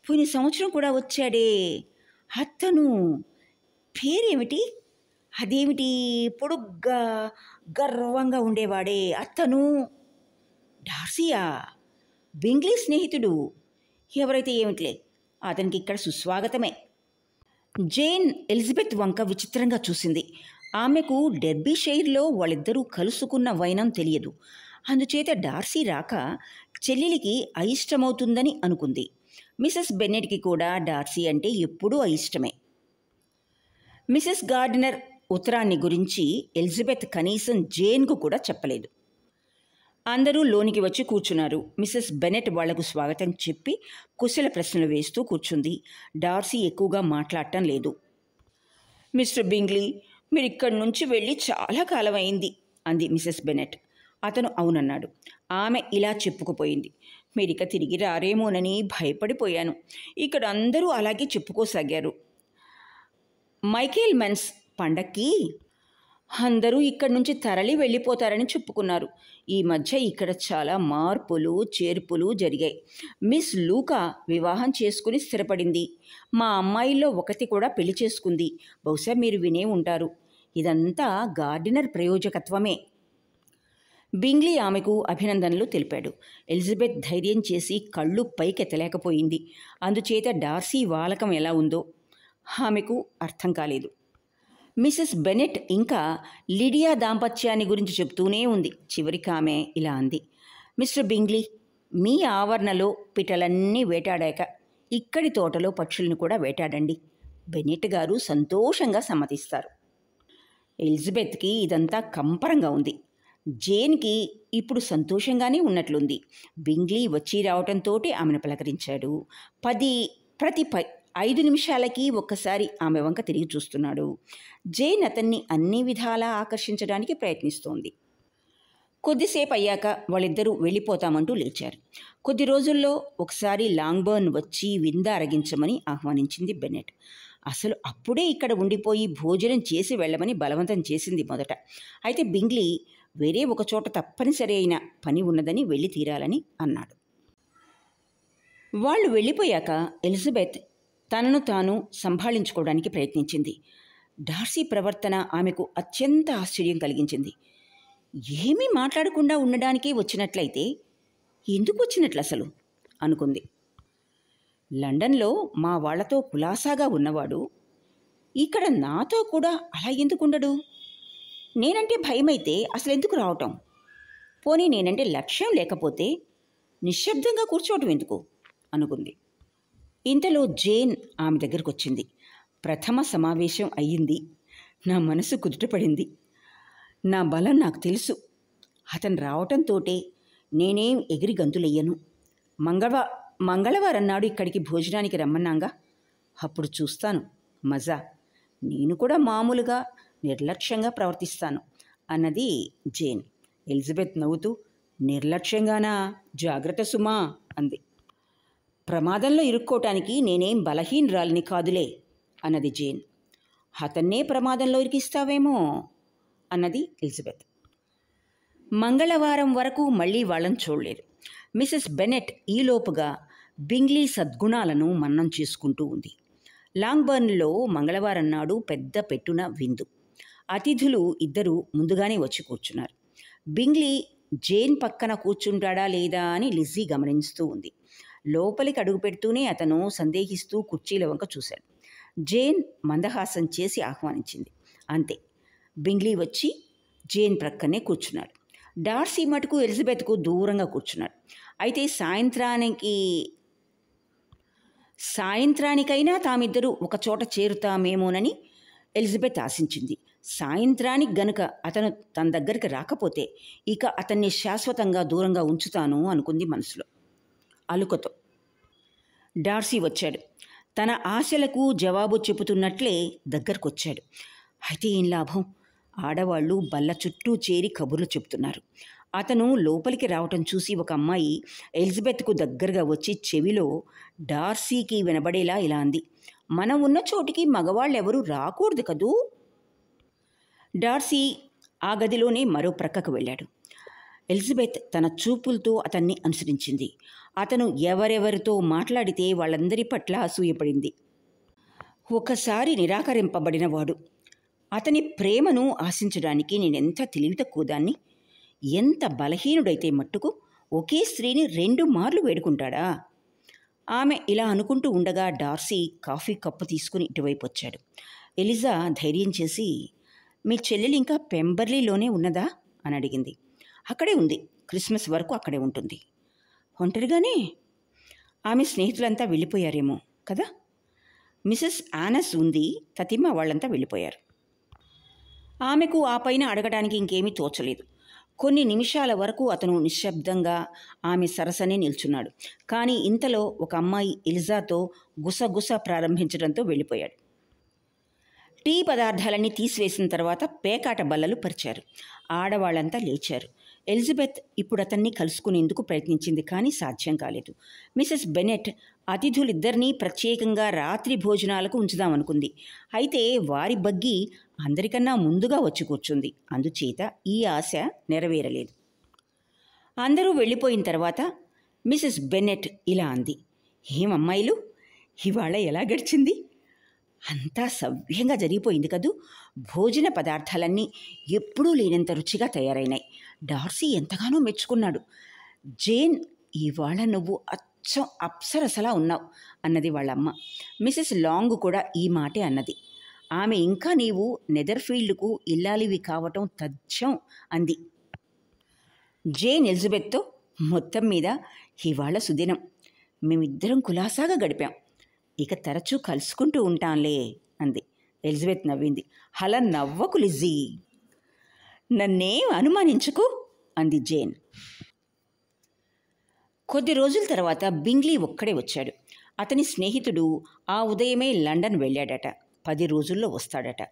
పోయిన సంవత్సరం కూడా వచ్చాడే అతను పేరేమిటి అదేమిటి పొడుగ్గా గర్వంగా ఉండేవాడే అతను డార్సియా బెంగ్లీ స్నేహితుడు ఎవరైతే ఏమిటిలే అతనికి ఇక్కడ సుస్వాగతమే జేన్ ఎలిజబెత్ వంక విచిత్రంగా చూసింది ఆమెకు డెర్బీ వాళ్ళిద్దరూ కలుసుకున్న వైనం తెలియదు అందుచేత డార్సీ రాక చెల్లెలికి అయిష్టమవుతుందని అనుకుంది మిసెస్ బెన్నెట్కి కూడా డార్సీ అంటే ఎప్పుడూ అయిష్టమే మిసెస్ గార్డినర్ ఉత్తరాన్ని గురించి ఎలిజబెత్ కనీసం జేన్కు కూడా చెప్పలేదు అందరూ లోనికి వచ్చి కూర్చున్నారు మిసెస్ బెనెట్ వాళ్లకు స్వాగతం చెప్పి కుశల ప్రశ్నలు వేస్తూ కూర్చుంది డార్సీ ఎక్కువగా మాట్లాడటం లేదు మిస్టర్ బింగ్లీ మీరు ఇక్కడి నుంచి వెళ్ళి చాలా కాలం అయింది అంది మిసెస్ బెనెట్ అతను అవునన్నాడు ఆమె ఇలా చెప్పుకుపోయింది మీరిక తిరిగి రారేమోనని భయపడిపోయాను ఇక్కడ అందరూ అలాగే చెప్పుకోసాగారు మైకేల్ మెన్స్ పండక్కి అందరూ ఇక్కడి నుంచి తరలి వెళ్ళిపోతారని చెప్పుకున్నారు ఈ మధ్య ఇక్కడ చాలా మార్పులు చేర్పులు జరిగాయి మిస్ లూకా వివాహం చేసుకుని స్థిరపడింది మా అమ్మాయిల్లో ఒకటి కూడా పెళ్లి చేసుకుంది బహుశా మీరు వినే ఉంటారు ఇదంతా గార్డినర్ ప్రయోజకత్వమే బింగ్లీ ఆమెకు అభినందనలు తెలిపాడు ఎలిజబెత్ ధైర్యం చేసి కళ్ళు పైకెత్తలేకపోయింది అందుచేత డార్సీ వాలకం ఎలా ఉందో ఆమెకు అర్థం కాలేదు మిసెస్ బెనెట్ ఇంకా లిడియా దాంపత్యాన్ని గురించి చెబుతూనే ఉంది చివరికి ఆమె ఇలా అంది మిస్టర్ బింగ్లీ మీ ఆవరణలో పిటలన్నీ వేటాడాక ఇక్కడి తోటలో పక్షులను కూడా వేటాడండి బెనెట్ గారు సంతోషంగా సమ్మతిస్తారు ఎలిజబెత్కి ఇదంతా కంపరంగా ఉంది జేన్కి ఇప్పుడు సంతోషంగానే ఉన్నట్లుంది బింగ్లీ వచ్చి రావటంతో ఆమెను పలకరించాడు పది ప్రతి ప ఐదు నిమిషాలకి ఒక్కసారి ఆమె వంక తిరిగి చూస్తున్నాడు జైన్ అతన్ని అన్ని విధాలా ఆకర్షించడానికి ప్రయత్నిస్తోంది కొద్దిసేపు అయ్యాక వాళ్ళిద్దరూ వెళ్ళిపోతామంటూ లేచారు కొద్ది రోజుల్లో ఒకసారి లాంగ్బర్న్ వచ్చి వింద అరగించమని ఆహ్వానించింది బెన్నెట్ అసలు అప్పుడే ఇక్కడ ఉండిపోయి భోజనం చేసి వెళ్ళమని బలవంతం చేసింది మొదట అయితే బింగ్లీ వేరే ఒకచోట తప్పనిసరి అయిన పని ఉన్నదని వెళ్ళి తీరాలని అన్నాడు వాళ్ళు వెళ్ళిపోయాక ఎలిజబెత్ తనను తాను సంభాళించుకోవడానికి ప్రయత్నించింది డార్సీ ప్రవర్తన ఆమెకు అత్యంత ఆశ్చర్యం కలిగించింది ఏమీ మాట్లాడకుండా ఉండడానికే వచ్చినట్లయితే ఎందుకు వచ్చినట్లు అసలు అనుకుంది లండన్లో మా వాళ్లతో కులాసాగా ఉన్నవాడు ఇక్కడ నాతో కూడా అలా ఎందుకు ఉండడు నేనంటే భయమైతే అసలు ఎందుకు రావటం పోనీ నేనంటే లక్ష్యం లేకపోతే నిశ్శబ్దంగా కూర్చోవటం ఎందుకు అనుకుంది ఇంతలో జేన్ ఆమె దగ్గరకు వచ్చింది ప్రథమ సమావేశం అయ్యింది నా మనసు కుదుటపడింది నా బలం నాకు తెలుసు అతను రావటంతోటే నేనేం ఎగిరి గంతులయ్యను మంగళవ మంగళవారం నాడు ఇక్కడికి భోజనానికి రమ్మన్నాగా అప్పుడు చూస్తాను మజా నేను కూడా మామూలుగా నిర్లక్ష్యంగా ప్రవర్తిస్తాను అన్నది జేన్ ఎలిజబెత్ నవ్వుతూ నిర్లక్ష్యంగానా జాగ్రత్త సుమా అంది ప్రమాదంలో ఇరుక్కోటానికి నేనేం బలహీనరాలిని కాదులే అన్నది జేన్ అతన్నే ప్రమాదంలో ఇరికిస్తావేమో అన్నది ఎలిజబెత్ మంగళవారం వరకు మళ్ళీ వాళ్ళని చూడలేదు మిసెస్ బెనెట్ ఈలోపుగా బింగ్లీ సద్గుణాలను మన్నం చేసుకుంటూ ఉంది లాంగ్బర్న్లో మంగళవారం నాడు పెద్ద పెట్టున విందు అతిథులు ఇద్దరు ముందుగానే వచ్చి కూర్చున్నారు బింగ్లీ జేన్ పక్కన కూర్చుంటాడా లేదా అని లిజ్జీ గమనిస్తూ ఉంది లోపలికి అడుగు పెడుతూనే అతను సందేహిస్తూ కుర్చీల వంక చూశాడు జేన్ మందహాసం చేసి ఆహ్వానించింది అంతే బింగ్లీ వచ్చి జేన్ ప్రక్కనే కూర్చున్నాడు డార్సీ మటుకు ఎలిజబెత్కు దూరంగా కూర్చున్నాడు అయితే సాయంత్రానికి సాయంత్రానికైనా తామిద్దరూ ఒకచోట చేరుతామేమోనని ఎలిజబెత్ ఆశించింది సాయంత్రానికి గనుక అతను తన దగ్గరికి రాకపోతే ఇక అతన్ని శాశ్వతంగా దూరంగా ఉంచుతాను అనుకుంది మనసులో అలుకతో డార్సీ వచ్చాడు తన ఆశలకు జవాబు చెబుతున్నట్లే దగ్గరకొచ్చాడు అయితే ఏం లాభం ఆడవాళ్ళు బల్ల చుట్టూ చేరి కబుర్లు చెబుతున్నారు అతను లోపలికి రావటం చూసి ఒక అమ్మాయి ఎలిజబెత్కు దగ్గరగా వచ్చి చెవిలో డార్సీకి వినబడేలా ఇలా అంది మనం ఉన్న చోటికి మగవాళ్ళెవరూ రాకూడదు కదూ డార్సీ ఆ గదిలోనే మరో ప్రక్కకు వెళ్ళాడు ఎలిజబెత్ తన చూపులతో అతన్ని అనుసరించింది అతను ఎవరెవరితో మాట్లాడితే వాళ్ళందరి పట్ల అసూయపడింది ఒకసారి నిరాకరింపబడినవాడు అతని ప్రేమను ఆశించడానికి నేనెంత తెలివితక్కువదాన్ని ఎంత బలహీనుడైతే మట్టుకు ఒకే స్త్రీని రెండు మార్లు వేడుకుంటాడా ఆమె ఇలా అనుకుంటూ ఉండగా డార్సీ కాఫీ కప్పు తీసుకుని ఇటువైపు వచ్చాడు ఎలిజా ధైర్యం చేసి మీ చెల్లెలు ఇంకా పెంబర్లీలోనే ఉన్నదా అని అడిగింది అక్కడే ఉంది క్రిస్మస్ వరకు అక్కడే ఉంటుంది ఒంటరిగానే ఆమె స్నేహితులంతా వెళ్ళిపోయారేమో కదా మిసెస్ ఆనస్ ఉంది తతిమ్మ వాళ్ళంతా వెళ్ళిపోయారు ఆమెకు ఆ పైన అడగడానికి ఇంకేమీ తోచలేదు కొన్ని నిమిషాల వరకు అతను నిశ్శబ్దంగా ఆమె సరసనే నిల్చున్నాడు కానీ ఇంతలో ఒక అమ్మాయి ఇల్జాతో గుసగుస ప్రారంభించడంతో వెళ్ళిపోయాడు టీ పదార్థాలన్నీ తీసివేసిన తర్వాత పేకాట బల్లలు పరిచారు ఆడవాళ్ళంతా లేచారు ఎలిజబెత్ ఇప్పుడు అతన్ని కలుసుకునేందుకు ప్రయత్నించింది కానీ సాధ్యం కాలేదు మిసెస్ బెనెట్ అతిథులిద్దరినీ ప్రత్యేకంగా రాత్రి భోజనాలకు ఉంచుదామనుకుంది అయితే వారి బగ్గి అందరికన్నా ముందుగా వచ్చి కూర్చుంది అందుచేత ఈ ఆశ నెరవేరలేదు అందరూ వెళ్ళిపోయిన తర్వాత మిసెస్ బెన్నెట్ ఇలా అంది ఏం అమ్మాయిలు ఇవాళ ఎలా గడిచింది అంతా సవ్యంగా జరిగిపోయింది కదూ భోజన పదార్థాలన్నీ ఎప్పుడూ లేనంత రుచిగా తయారైనాయి డార్సీ ఎంతగానో మెచ్చుకున్నాడు జేన్ ఇవాళ నువ్వు అచ్చం అప్సరసలా ఉన్నావు అన్నది వాళ్ళమ్మ మిసెస్ లాంగ్ కూడా ఈ మాటే అన్నది ఆమె ఇంకా నీవు నెదర్ఫీల్డ్కు ఇల్లాలివి కావటం తథ్యం అంది జేన్ ఎలిజబెత్తో మొత్తం మీద ఇవాళ సుదినం మేమిద్దరం కులాసాగా గడిపాం ఇక తరచూ కలుసుకుంటూ ఉంటాంలే అంది ఎలిజబెత్ నవ్వింది అలా నవ్వకు లిజీ నన్నేం అనుమానించకు అంది జేన్ కొద్ది రోజుల తర్వాత బింగ్లీ ఒక్కడే వచ్చాడు అతని స్నేహితుడు ఆ ఉదయమే లండన్ వెళ్ళాడట పది రోజుల్లో వస్తాడట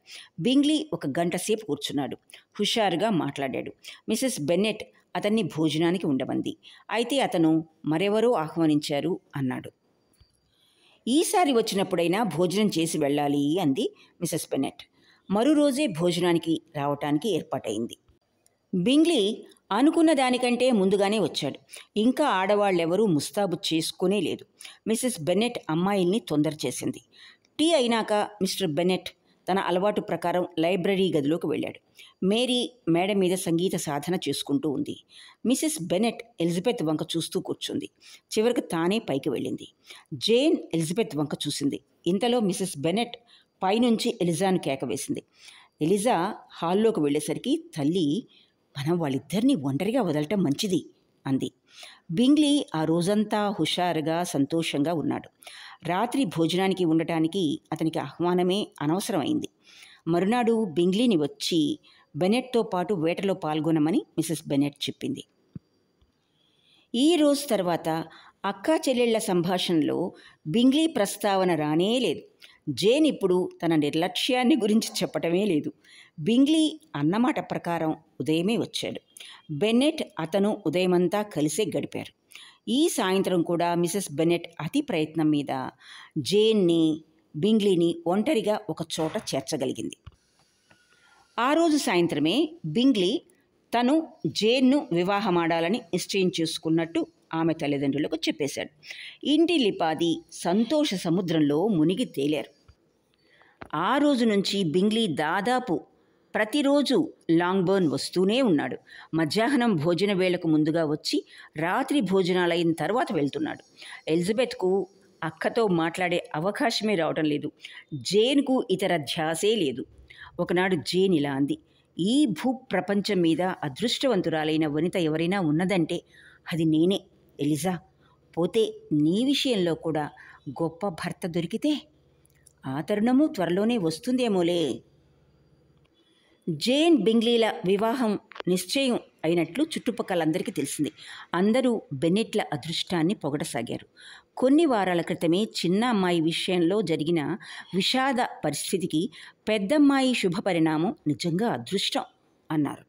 బింగ్లీ ఒక గంట సేపు కూర్చున్నాడు హుషారుగా మాట్లాడాడు మిసెస్ బెన్నెట్ అతన్ని భోజనానికి ఉండమంది అయితే అతను మరెవరో ఆహ్వానించారు అన్నాడు ఈసారి వచ్చినప్పుడైనా భోజనం చేసి వెళ్ళాలి అంది మిసెస్ బెనెట్ మరో రోజే భోజనానికి రావటానికి ఏర్పాటైంది బింగ్లీ అనుకున్న దానికంటే ముందుగానే వచ్చాడు ఇంకా ఆడవాళ్ళెవరూ ముస్తాబు చేసుకునే లేదు మిసెస్ బెన్నెట్ అమ్మాయిల్ని తొందర చేసింది టీ అయినాక మిస్టర్ బెన్నెట్ తన అలవాటు ప్రకారం లైబ్రరీ గదిలోకి వెళ్ళాడు మేరీ మేడ మీద సంగీత సాధన చేసుకుంటూ ఉంది మిసెస్ బెనెట్ ఎలిజబెత్ వంక చూస్తూ కూర్చుంది చివరికి తానే పైకి వెళ్ళింది జేన్ ఎలిజబెత్ వంక చూసింది ఇంతలో మిసెస్ బెనెట్ పైనుంచి ఎలిజాను కేక వేసింది ఎలిజా హాల్లోకి వెళ్ళేసరికి తల్లి మనం వాళ్ళిద్దరినీ ఒంటరిగా వదలటం మంచిది అంది బింగ్లీ ఆ రోజంతా హుషారుగా సంతోషంగా ఉన్నాడు రాత్రి భోజనానికి ఉండటానికి అతనికి ఆహ్వానమే అనవసరమైంది మరునాడు బింగ్లీని వచ్చి బెనెట్తో పాటు వేటలో పాల్గొనమని మిసెస్ బెనెట్ చెప్పింది ఈ రోజు తర్వాత అక్కా చెల్లెళ్ల సంభాషణలో బింగ్లీ ప్రస్తావన రానే లేదు జేన్ ఇప్పుడు తన నిర్లక్ష్యాన్ని గురించి చెప్పటమే లేదు బింగ్లీ అన్నమాట ప్రకారం ఉదయమే వచ్చాడు బెన్నెట్ అతను ఉదయమంతా కలిసే గడిపారు ఈ సాయంత్రం కూడా మిసెస్ బెన్నెట్ అతి ప్రయత్నం మీద జేన్ని బింగ్లీని ఒంటరిగా ఒక చోట చేర్చగలిగింది ఆ రోజు సాయంత్రమే బింగ్లీ తను జేన్ను వివాహమాడాలని నిశ్చయం చేసుకున్నట్టు ఆమె తల్లిదండ్రులకు చెప్పేశాడు ఇంటి లిపాది సంతోష సముద్రంలో మునిగి తేలారు ఆ రోజు నుంచి బింగ్లీ దాదాపు ప్రతిరోజు లాంగ్బర్న్ వస్తూనే ఉన్నాడు మధ్యాహ్నం భోజన వేళకు ముందుగా వచ్చి రాత్రి భోజనాలైన తర్వాత వెళ్తున్నాడు ఎలిజబెత్కు అక్కతో మాట్లాడే అవకాశమే రావటం లేదు జేన్కు ఇతర ధ్యాసే లేదు ఒకనాడు జేన్ ఇలా అంది ఈ భూప్రపంచం మీద అదృష్టవంతురాలైన వనిత ఎవరైనా ఉన్నదంటే అది నేనే ఎలిజా పోతే నీ విషయంలో కూడా గొప్ప భర్త దొరికితే ఆ తరుణము త్వరలోనే వస్తుందేమోలే జేన్ బింగ్లీల వివాహం నిశ్చయం అయినట్లు చుట్టుపక్కలందరికీ తెలిసింది అందరూ బెన్నెట్ల అదృష్టాన్ని పొగడసాగారు కొన్ని వారాల క్రితమే చిన్న అమ్మాయి విషయంలో జరిగిన విషాద పరిస్థితికి పెద్దమ్మాయి శుభ పరిణామం నిజంగా అదృష్టం అన్నారు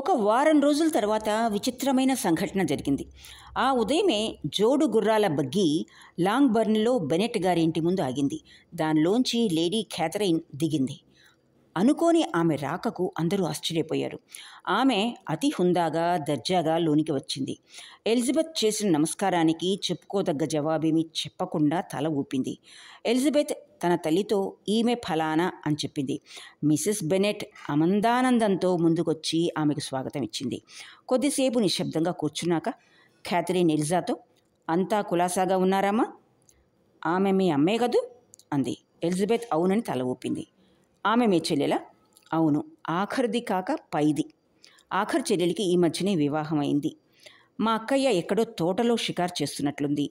ఒక వారం రోజుల తర్వాత విచిత్రమైన సంఘటన జరిగింది ఆ ఉదయమే జోడు గుర్రాల బగ్గి లాంగ్ బర్న్లో బెనెట్ గారి ఇంటి ముందు ఆగింది దానిలోంచి లేడీ క్యాథరైన్ దిగింది అనుకోని ఆమె రాకకు అందరూ ఆశ్చర్యపోయారు ఆమె అతి హుందాగా దర్జాగా లోనికి వచ్చింది ఎలిజబెత్ చేసిన నమస్కారానికి చెప్పుకోదగ్గ జవాబేమీ చెప్పకుండా తల ఊపింది ఎలిజబెత్ తన తల్లితో ఈమె ఫలానా అని చెప్పింది మిసెస్ బెనెట్ అమందానందంతో ముందుకొచ్చి ఆమెకు స్వాగతం ఇచ్చింది కొద్దిసేపు నిశ్శబ్దంగా కూర్చున్నాక క్యాథరిన్ ఎలిజాతో అంతా కులాసాగా ఉన్నారామా ఆమె మీ అమ్మే కదూ అంది ఎలిజబెత్ అవునని తల ఊపింది ఆమె మీ చెల్లెల అవును ఆఖరిది కాక పైది ఆఖరి చెల్లెలికి ఈ మధ్యనే వివాహమైంది మా అక్కయ్య ఎక్కడో తోటలో షికారు చేస్తున్నట్లుంది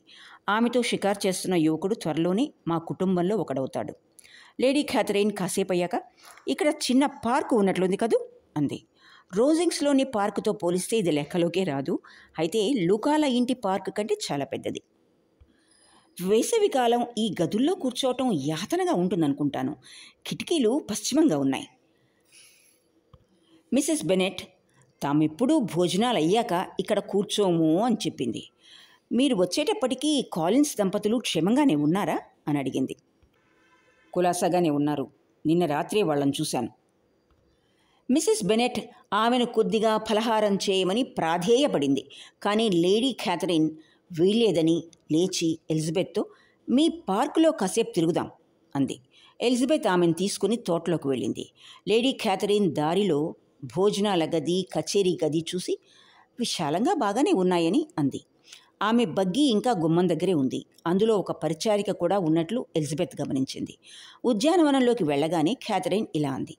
ఆమెతో షికారు చేస్తున్న యువకుడు త్వరలోనే మా కుటుంబంలో ఒకడవుతాడు లేడీ క్యాథరైన్ కాసేపు అయ్యాక ఇక్కడ చిన్న పార్కు ఉన్నట్లుంది కదూ అంది రోజింగ్స్లోని పార్కుతో పోలిస్తే ఇది లెక్కలోకే రాదు అయితే లుకాల ఇంటి పార్కు కంటే చాలా పెద్దది వేసవికాలం ఈ గదుల్లో కూర్చోవటం యాతనగా ఉంటుందనుకుంటాను కిటికీలు పశ్చిమంగా ఉన్నాయి మిసెస్ బెనెట్ తామెప్పుడు భోజనాలు అయ్యాక ఇక్కడ కూర్చోము అని చెప్పింది మీరు వచ్చేటప్పటికీ కాలిన్స్ దంపతులు క్షేమంగానే ఉన్నారా అని అడిగింది కులాసాగానే ఉన్నారు నిన్న రాత్రి వాళ్ళని చూశాను మిసెస్ బెనెట్ ఆమెను కొద్దిగా ఫలహారం చేయమని ప్రాధేయపడింది కానీ లేడీ క్యాథరిన్ వీల్లేదని లేచి ఎలిజబెత్తో మీ పార్కులో కాసేపు తిరుగుదాం అంది ఎలిజబెత్ ఆమెను తీసుకుని తోటలోకి వెళ్ళింది లేడీ క్యాథరిన్ దారిలో భోజనాల గది కచేరీ గది చూసి విశాలంగా బాగానే ఉన్నాయని అంది ఆమె బగ్గి ఇంకా గుమ్మం దగ్గరే ఉంది అందులో ఒక పరిచారిక కూడా ఉన్నట్లు ఎలిజబెత్ గమనించింది ఉద్యానవనంలోకి వెళ్ళగానే క్యాథరిన్ ఇలా అంది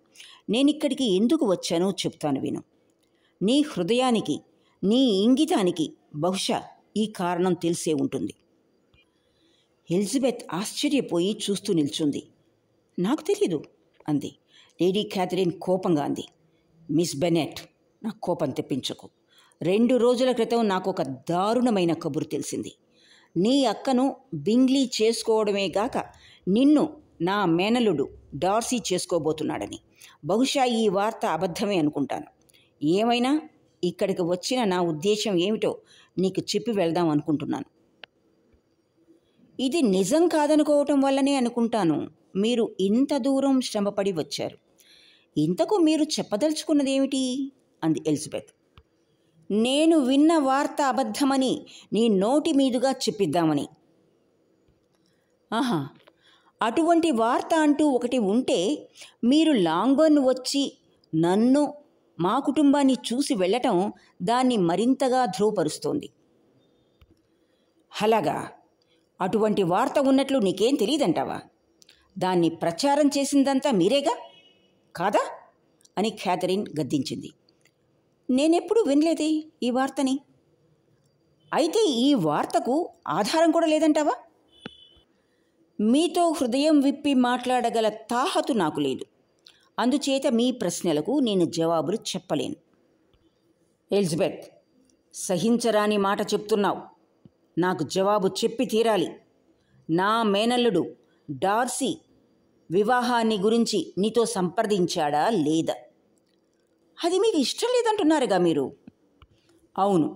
నేనిక్కడికి ఎందుకు వచ్చానో చెప్తాను విను నీ హృదయానికి నీ ఇంగితానికి బహుశా ఈ కారణం తెలిసే ఉంటుంది ఎలిజబెత్ ఆశ్చర్యపోయి చూస్తూ నిల్చుంది నాకు తెలీదు అంది లేడీ క్యాథరిన్ కోపంగా అంది మిస్ బెనెట్ నా కోపం తెప్పించకు రెండు రోజుల క్రితం నాకు ఒక దారుణమైన కబురు తెలిసింది నీ అక్కను బింగ్లీ చేసుకోవడమే గాక నిన్ను నా మేనలుడు డార్సీ చేసుకోబోతున్నాడని బహుశా ఈ వార్త అబద్ధమే అనుకుంటాను ఏమైనా ఇక్కడికి వచ్చిన నా ఉద్దేశం ఏమిటో నీకు చెప్పి వెళ్దాం అనుకుంటున్నాను ఇది నిజం కాదనుకోవటం వల్లనే అనుకుంటాను మీరు ఇంత దూరం శ్రమపడి వచ్చారు ఇంతకు మీరు చెప్పదలుచుకున్నదేమిటి అంది ఎలిజబెత్ నేను విన్న వార్త అబద్ధమని నీ నోటి మీదుగా చెప్పిద్దామని ఆహా అటువంటి వార్త అంటూ ఒకటి ఉంటే మీరు లాంగ్బర్న్ వచ్చి నన్ను మా కుటుంబాన్ని చూసి వెళ్ళటం దాన్ని మరింతగా ధృవపరుస్తోంది అలాగా అటువంటి వార్త ఉన్నట్లు నీకేం తెలియదంటావా దాన్ని ప్రచారం చేసిందంతా మీరేగా కాదా అని క్యాథరిన్ గద్దించింది నేనెప్పుడు వినలేదే ఈ వార్తని అయితే ఈ వార్తకు ఆధారం కూడా లేదంటావా మీతో హృదయం విప్పి మాట్లాడగల తాహతు నాకు లేదు అందుచేత మీ ప్రశ్నలకు నేను జవాబులు చెప్పలేను ఎలిజబెత్ సహించరాని మాట చెప్తున్నావు నాకు జవాబు చెప్పి తీరాలి నా మేనల్లుడు డార్సీ వివాహాన్ని గురించి నీతో సంప్రదించాడా లేదా అది మీకు ఇష్టం లేదంటున్నారుగా మీరు అవును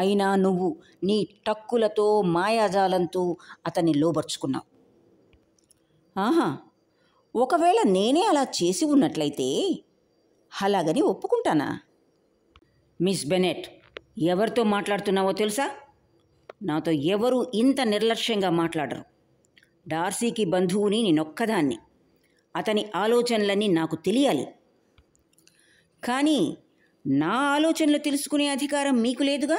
అయినా నువ్వు నీ టక్కులతో మాయాజాలంతో అతన్ని లోబర్చుకున్నావు ఆహా ఒకవేళ నేనే అలా చేసి ఉన్నట్లయితే అలాగని ఒప్పుకుంటానా మిస్ బెనెట్ ఎవరితో మాట్లాడుతున్నావో తెలుసా నాతో ఎవరు ఇంత నిర్లక్ష్యంగా మాట్లాడరు డార్సీకి బంధువుని నేనొక్కదాన్ని అతని ఆలోచనలన్నీ నాకు తెలియాలి కానీ నా ఆలోచనలు తెలుసుకునే అధికారం మీకు లేదుగా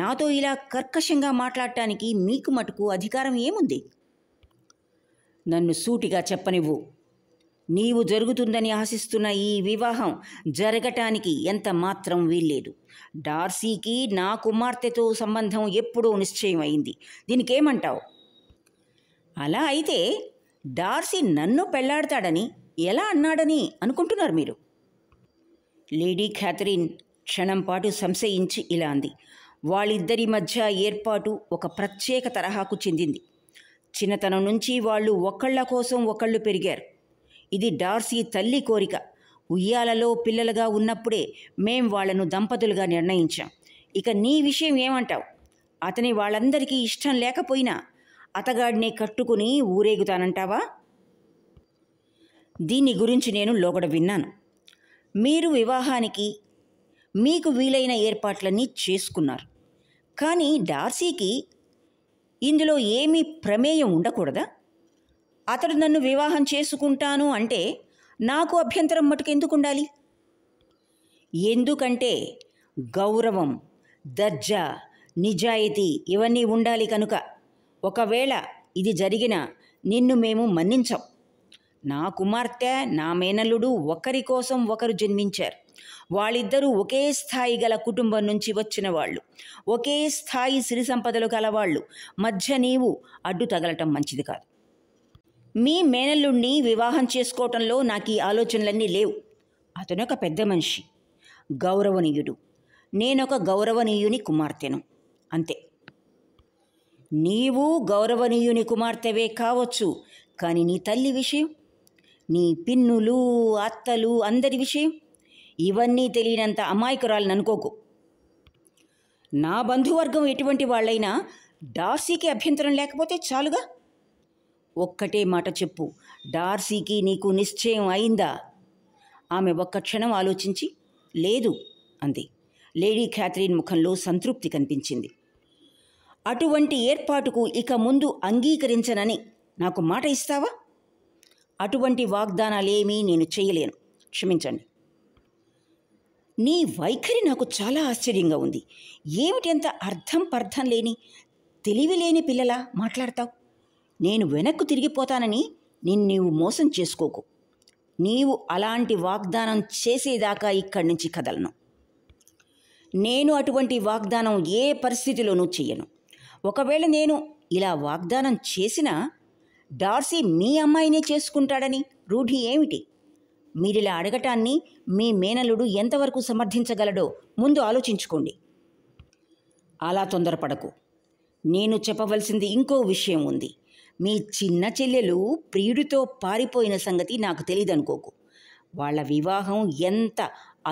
నాతో ఇలా కర్కశంగా మాట్లాడటానికి మీకు మటుకు అధికారం ఏముంది నన్ను సూటిగా చెప్పనివ్వు నీవు జరుగుతుందని ఆశిస్తున్న ఈ వివాహం జరగటానికి ఎంత మాత్రం వీల్లేదు డార్సీకి నా కుమార్తెతో సంబంధం ఎప్పుడూ నిశ్చయమైంది దీనికేమంటావు అలా అయితే డార్సీ నన్ను పెళ్లాడతాడని ఎలా అన్నాడని అనుకుంటున్నారు మీరు లేడీ క్యాథరిన్ క్షణంపాటు సంశయించి ఇలా అంది వాళ్ళిద్దరి మధ్య ఏర్పాటు ఒక ప్రత్యేక తరహాకు చెందింది చిన్నతనం నుంచి వాళ్ళు ఒకళ్ళ కోసం ఒకళ్ళు పెరిగారు ఇది డార్సీ తల్లి కోరిక ఉయ్యాలలో పిల్లలుగా ఉన్నప్పుడే మేం వాళ్లను దంపతులుగా నిర్ణయించాం ఇక నీ విషయం ఏమంటావు అతని వాళ్ళందరికీ ఇష్టం లేకపోయినా అతగాడినే కట్టుకుని ఊరేగుతానంటావా దీని గురించి నేను లోగడ విన్నాను మీరు వివాహానికి మీకు వీలైన ఏర్పాట్లన్నీ చేసుకున్నారు కానీ డార్సీకి ఇందులో ఏమీ ప్రమేయం ఉండకూడదా అతడు నన్ను వివాహం చేసుకుంటాను అంటే నాకు అభ్యంతరం మటుకు ఎందుకు ఉండాలి ఎందుకంటే గౌరవం దర్జా నిజాయితీ ఇవన్నీ ఉండాలి కనుక ఒకవేళ ఇది జరిగిన నిన్ను మేము మన్నించం నా కుమార్తె నా మేనల్లుడు ఒకరి కోసం ఒకరు జన్మించారు వాళ్ళిద్దరూ ఒకే స్థాయి గల కుటుంబం నుంచి వచ్చిన వాళ్ళు ఒకే స్థాయి సిరి సంపదలు గలవాళ్ళు మధ్య నీవు అడ్డు తగలటం మంచిది కాదు మీ మేనల్లుణ్ణి వివాహం చేసుకోవటంలో నాకు ఈ ఆలోచనలన్నీ లేవు అతను ఒక పెద్ద మనిషి గౌరవనీయుడు నేనొక గౌరవనీయుని కుమార్తెను అంతే నీవు గౌరవనీయుని కుమార్తెవే కావచ్చు కానీ నీ తల్లి విషయం నీ పిన్నులు అత్తలు అందరి విషయం ఇవన్నీ తెలియనంత అమాయకురాలని అనుకోకు నా బంధువర్గం ఎటువంటి వాళ్ళైనా డార్సీకి అభ్యంతరం లేకపోతే చాలుగా ఒక్కటే మాట చెప్పు డార్సీకి నీకు నిశ్చయం అయిందా ఆమె ఒక్క క్షణం ఆలోచించి లేదు అంది లేడీ క్యాథరిన్ ముఖంలో సంతృప్తి కనిపించింది అటువంటి ఏర్పాటుకు ఇక ముందు అంగీకరించనని నాకు మాట ఇస్తావా అటువంటి వాగ్దానాలేమీ నేను చేయలేను క్షమించండి నీ వైఖరి నాకు చాలా ఆశ్చర్యంగా ఉంది అంత అర్థం పర్థం లేని తెలివి లేని పిల్లలా మాట్లాడతావు నేను వెనక్కు తిరిగిపోతానని నిన్ను నీవు మోసం చేసుకోకు నీవు అలాంటి వాగ్దానం చేసేదాకా ఇక్కడి నుంచి కదలను నేను అటువంటి వాగ్దానం ఏ పరిస్థితిలోనూ చెయ్యను ఒకవేళ నేను ఇలా వాగ్దానం చేసినా డార్సీ మీ అమ్మాయినే చేసుకుంటాడని రూఢి ఏమిటి మీరిలా అడగటాన్ని మీ మేనలుడు ఎంతవరకు సమర్థించగలడో ముందు ఆలోచించుకోండి అలా తొందరపడకు నేను చెప్పవలసింది ఇంకో విషయం ఉంది మీ చిన్న చెల్లెలు ప్రియుడితో పారిపోయిన సంగతి నాకు తెలియదనుకోకు వాళ్ళ వివాహం ఎంత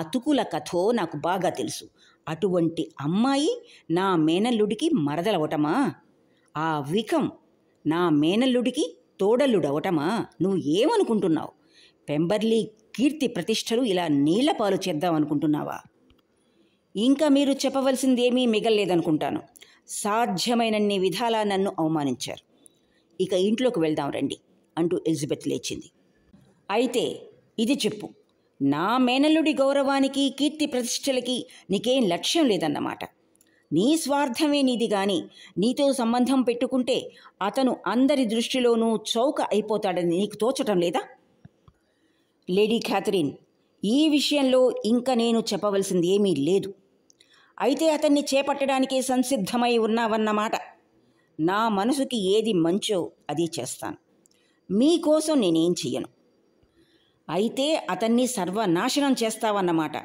అతుకుల కథో నాకు బాగా తెలుసు అటువంటి అమ్మాయి నా మేనల్లుడికి మరదలవటమా ఆ వికం నా మేనల్లుడికి తోడల్లుడవటమా నువ్వు ఏమనుకుంటున్నావు పెంబర్లీ కీర్తి ప్రతిష్టలు ఇలా నీళ్లపాలు చేద్దాం అనుకుంటున్నావా ఇంకా మీరు చెప్పవలసిందేమీ మిగల్లేదనుకుంటాను సాధ్యమైనన్ని విధాలా నన్ను అవమానించారు ఇక ఇంట్లోకి వెళ్దాం రండి అంటూ ఎలిజబెత్ లేచింది అయితే ఇది చెప్పు నా మేనల్లుడి గౌరవానికి కీర్తి ప్రతిష్టలకి నీకేం లక్ష్యం లేదన్నమాట నీ స్వార్థమే నీది గాని నీతో సంబంధం పెట్టుకుంటే అతను అందరి దృష్టిలోనూ చౌక అయిపోతాడని నీకు తోచటం లేదా లేడీ క్యాథరిన్ ఈ విషయంలో ఇంకా నేను చెప్పవలసింది ఏమీ లేదు అయితే అతన్ని చేపట్టడానికి సంసిద్ధమై ఉన్నావన్నమాట నా మనసుకి ఏది మంచో అది చేస్తాను మీకోసం నేనేం చెయ్యను అయితే అతన్ని సర్వనాశనం చేస్తావన్నమాట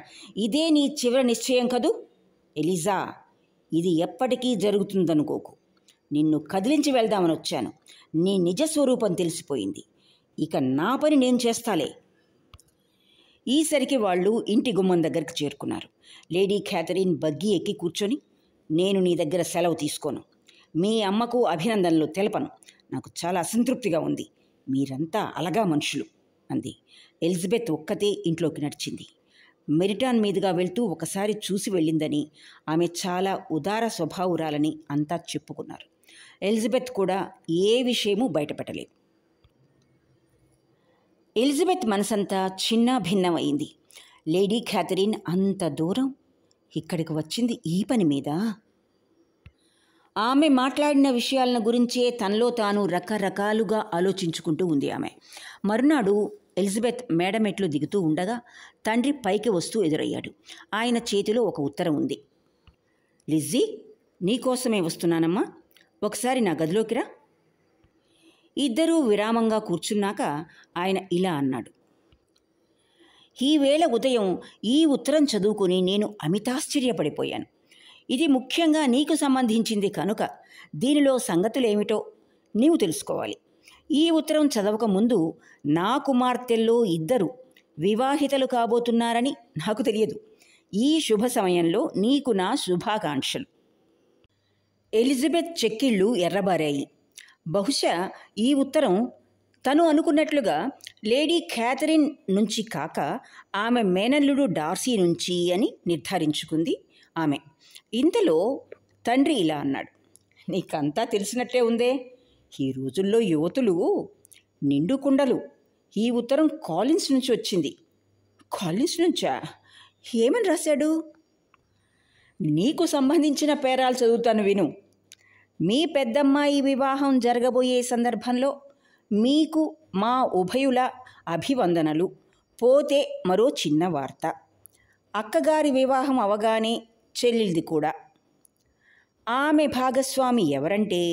ఇదే నీ చివరి నిశ్చయం కదూ ఎలిజా ఇది ఎప్పటికీ జరుగుతుందనుకోకు నిన్ను కదిలించి వెళ్దామని వచ్చాను నీ నిజస్వరూపం తెలిసిపోయింది ఇక నా పని నేను చేస్తాలే ఈసరికి వాళ్ళు ఇంటి గుమ్మం దగ్గరికి చేరుకున్నారు లేడీ క్యాథరిన్ బగ్గి ఎక్కి కూర్చొని నేను నీ దగ్గర సెలవు తీసుకోను మీ అమ్మకు అభినందనలు తెలపను నాకు చాలా అసంతృప్తిగా ఉంది మీరంతా అలగా మనుషులు అంది ఎలిజబెత్ ఒక్కతే ఇంట్లోకి నడిచింది మెరిటాన్ మీదుగా వెళ్తూ ఒకసారి చూసి వెళ్ళిందని ఆమె చాలా ఉదార స్వభావురాలని అంతా చెప్పుకున్నారు ఎలిజబెత్ కూడా ఏ విషయమూ బయటపెట్టలేదు ఎలిజబెత్ మనసంతా చిన్న భిన్నమైంది లేడీ క్యాథరిన్ అంత దూరం ఇక్కడికి వచ్చింది ఈ పని మీద ఆమె మాట్లాడిన విషయాలను గురించే తనలో తాను రకరకాలుగా ఆలోచించుకుంటూ ఉంది ఆమె మరునాడు ఎలిజబెత్ మేడమెట్లు దిగుతూ ఉండగా తండ్రి పైకి వస్తూ ఎదురయ్యాడు ఆయన చేతిలో ఒక ఉత్తరం ఉంది లిజ్జీ నీకోసమే వస్తున్నానమ్మా ఒకసారి నా గదిలోకి రా ఇద్దరూ విరామంగా కూర్చున్నాక ఆయన ఇలా అన్నాడు ఈవేళ ఉదయం ఈ ఉత్తరం చదువుకుని నేను అమితాశ్చర్యపడిపోయాను ఇది ముఖ్యంగా నీకు సంబంధించింది కనుక దీనిలో సంగతులేమిటో నీవు తెలుసుకోవాలి ఈ ఉత్తరం చదవక ముందు నా కుమార్తెల్లో ఇద్దరు వివాహితలు కాబోతున్నారని నాకు తెలియదు ఈ శుభ సమయంలో నీకు నా శుభాకాంక్షలు ఎలిజబెత్ చెక్కిళ్ళు ఎర్రబారాయి బహుశా ఈ ఉత్తరం తను అనుకున్నట్లుగా లేడీ క్యాథరిన్ నుంచి కాక ఆమె మేనల్లుడు డార్సీ నుంచి అని నిర్ధారించుకుంది ఆమె ఇంతలో తండ్రి ఇలా అన్నాడు నీకంతా తెలిసినట్టే ఉందే ఈ రోజుల్లో యువతులు నిండుకుండలు ఈ ఉత్తరం కాలిన్స్ నుంచి వచ్చింది కాలిన్స్ నుంచా ఏమని రాశాడు నీకు సంబంధించిన పేరాలు చదువుతాను విను మీ పెద్దమ్మాయి వివాహం జరగబోయే సందర్భంలో మీకు మా ఉభయుల అభివందనలు పోతే మరో చిన్న వార్త అక్కగారి వివాహం అవగానే చెల్లిది కూడా ఆమె భాగస్వామి ఎవరంటే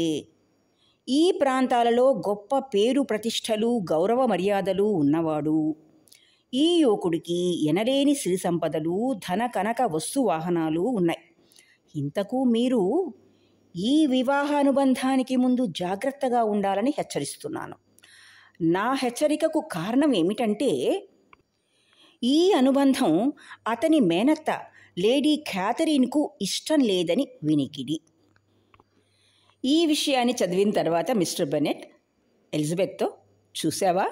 ఈ ప్రాంతాలలో గొప్ప పేరు ప్రతిష్టలు గౌరవ మర్యాదలు ఉన్నవాడు ఈ యువకుడికి ఎనలేని సిరి సంపదలు ధన కనక వస్తువాహనాలు ఉన్నాయి ఇంతకు మీరు ఈ వివాహానుబంధానికి ముందు జాగ్రత్తగా ఉండాలని హెచ్చరిస్తున్నాను నా హెచ్చరికకు కారణం ఏమిటంటే ఈ అనుబంధం అతని మేనత్త లేడీ క్యాథరీన్కు ఇష్టం లేదని వినికిడి ఈ విషయాన్ని చదివిన తర్వాత మిస్టర్ బెనెట్ ఎలిజబెత్తో చూసావా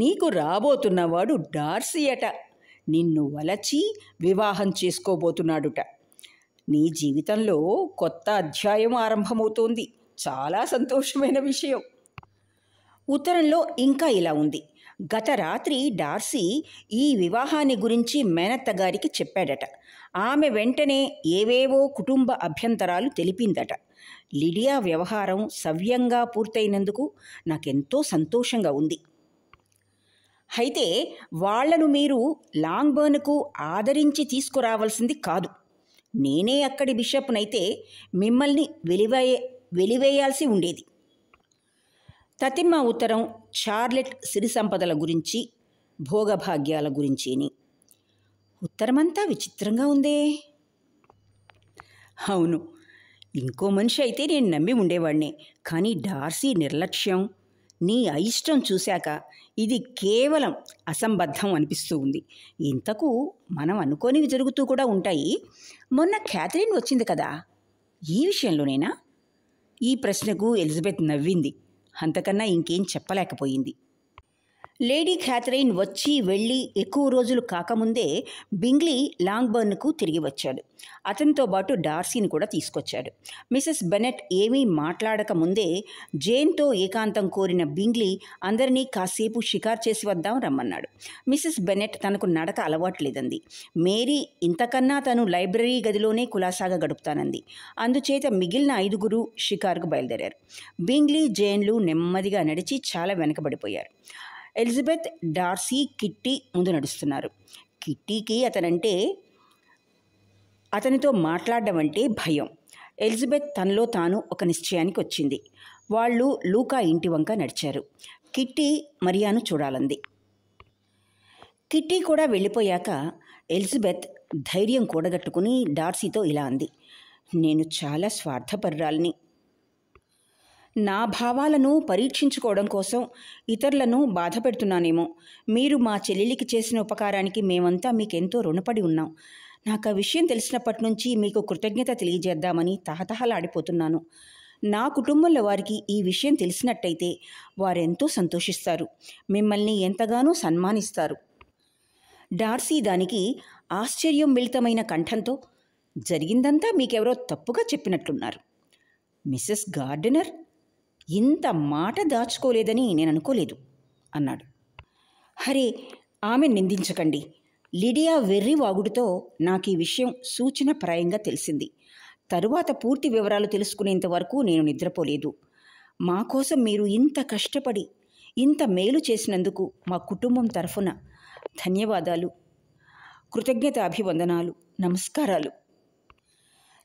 నీకు రాబోతున్నవాడు డార్సీ అట నిన్ను వలచి వివాహం చేసుకోబోతున్నాడుట నీ జీవితంలో కొత్త అధ్యాయం ఆరంభమవుతోంది చాలా సంతోషమైన విషయం ఉత్తరంలో ఇంకా ఇలా ఉంది గత రాత్రి డార్సీ ఈ వివాహాన్ని గురించి మేనత్త గారికి చెప్పాడట ఆమె వెంటనే ఏవేవో కుటుంబ అభ్యంతరాలు తెలిపిందట లిడియా వ్యవహారం సవ్యంగా పూర్తయినందుకు నాకెంతో సంతోషంగా ఉంది అయితే వాళ్లను మీరు లాంగ్బర్న్కు ఆదరించి తీసుకురావాల్సింది కాదు నేనే అక్కడి బిషప్నైతే మిమ్మల్ని వెలివేయ వెలివేయాల్సి ఉండేది తతిమ్మ ఉత్తరం చార్లెట్ సిరి సంపదల గురించి భోగభాగ్యాల గురించిని ఉత్తరమంతా విచిత్రంగా ఉందే అవును ఇంకో మనిషి అయితే నేను నమ్మి ఉండేవాడిని కానీ డార్సీ నిర్లక్ష్యం నీ అయిష్టం చూశాక ఇది కేవలం అసంబద్ధం అనిపిస్తూ ఉంది ఇంతకు మనం అనుకోనివి జరుగుతూ కూడా ఉంటాయి మొన్న క్యాథరిన్ వచ్చింది కదా ఈ విషయంలోనేనా ఈ ప్రశ్నకు ఎలిజబెత్ నవ్వింది అంతకన్నా ఇంకేం చెప్పలేకపోయింది లేడీ క్యాథరైన్ వచ్చి వెళ్ళి ఎక్కువ రోజులు కాకముందే బింగ్లీ లాంగ్బర్న్కు తిరిగి వచ్చాడు అతనితో పాటు డార్సీని కూడా తీసుకొచ్చాడు మిసెస్ బెనెట్ ఏమీ మాట్లాడకముందే జేన్తో ఏకాంతం కోరిన బింగ్లీ అందరినీ కాసేపు షికార్ చేసి వద్దాం రమ్మన్నాడు మిసెస్ బెనెట్ తనకు నడక లేదంది మేరీ ఇంతకన్నా తను లైబ్రరీ గదిలోనే కులాసాగా గడుపుతానంది అందుచేత మిగిలిన ఐదుగురు షికార్కు బయలుదేరారు బింగ్లీ జేన్లు నెమ్మదిగా నడిచి చాలా వెనకబడిపోయారు ఎలిజబెత్ డార్సీ కిట్టి ముందు నడుస్తున్నారు కిట్టీకి అతనంటే అతనితో మాట్లాడడం అంటే భయం ఎలిజబెత్ తనలో తాను ఒక నిశ్చయానికి వచ్చింది వాళ్ళు లూకా ఇంటి వంక నడిచారు కిట్టి మరియాను చూడాలంది కిట్టి కూడా వెళ్ళిపోయాక ఎలిజబెత్ ధైర్యం కూడగట్టుకుని డార్సీతో ఇలా అంది నేను చాలా స్వార్థపరురాలని నా భావాలను పరీక్షించుకోవడం కోసం ఇతరులను బాధ పెడుతున్నానేమో మీరు మా చెల్లెలికి చేసిన ఉపకారానికి మేమంతా మీకెంతో రుణపడి ఉన్నాం నాకు ఆ విషయం తెలిసినప్పటి నుంచి మీకు కృతజ్ఞత తెలియజేద్దామని తహతహలాడిపోతున్నాను నా కుటుంబంలో వారికి ఈ విషయం తెలిసినట్టయితే వారెంతో సంతోషిస్తారు మిమ్మల్ని ఎంతగానో సన్మానిస్తారు డార్సీ దానికి ఆశ్చర్యం మిళితమైన కంఠంతో జరిగిందంతా మీకెవరో తప్పుగా చెప్పినట్లున్నారు మిస్సెస్ గార్డెనర్ ఇంత మాట దాచుకోలేదని నేను అనుకోలేదు అన్నాడు హరే ఆమె నిందించకండి లిడియా వెర్రి వాగుడుతో నాకు ఈ విషయం సూచనప్రాయంగా తెలిసింది తరువాత పూర్తి వివరాలు తెలుసుకునేంత వరకు నేను నిద్రపోలేదు మా కోసం మీరు ఇంత కష్టపడి ఇంత మేలు చేసినందుకు మా కుటుంబం తరఫున ధన్యవాదాలు కృతజ్ఞత అభివందనాలు నమస్కారాలు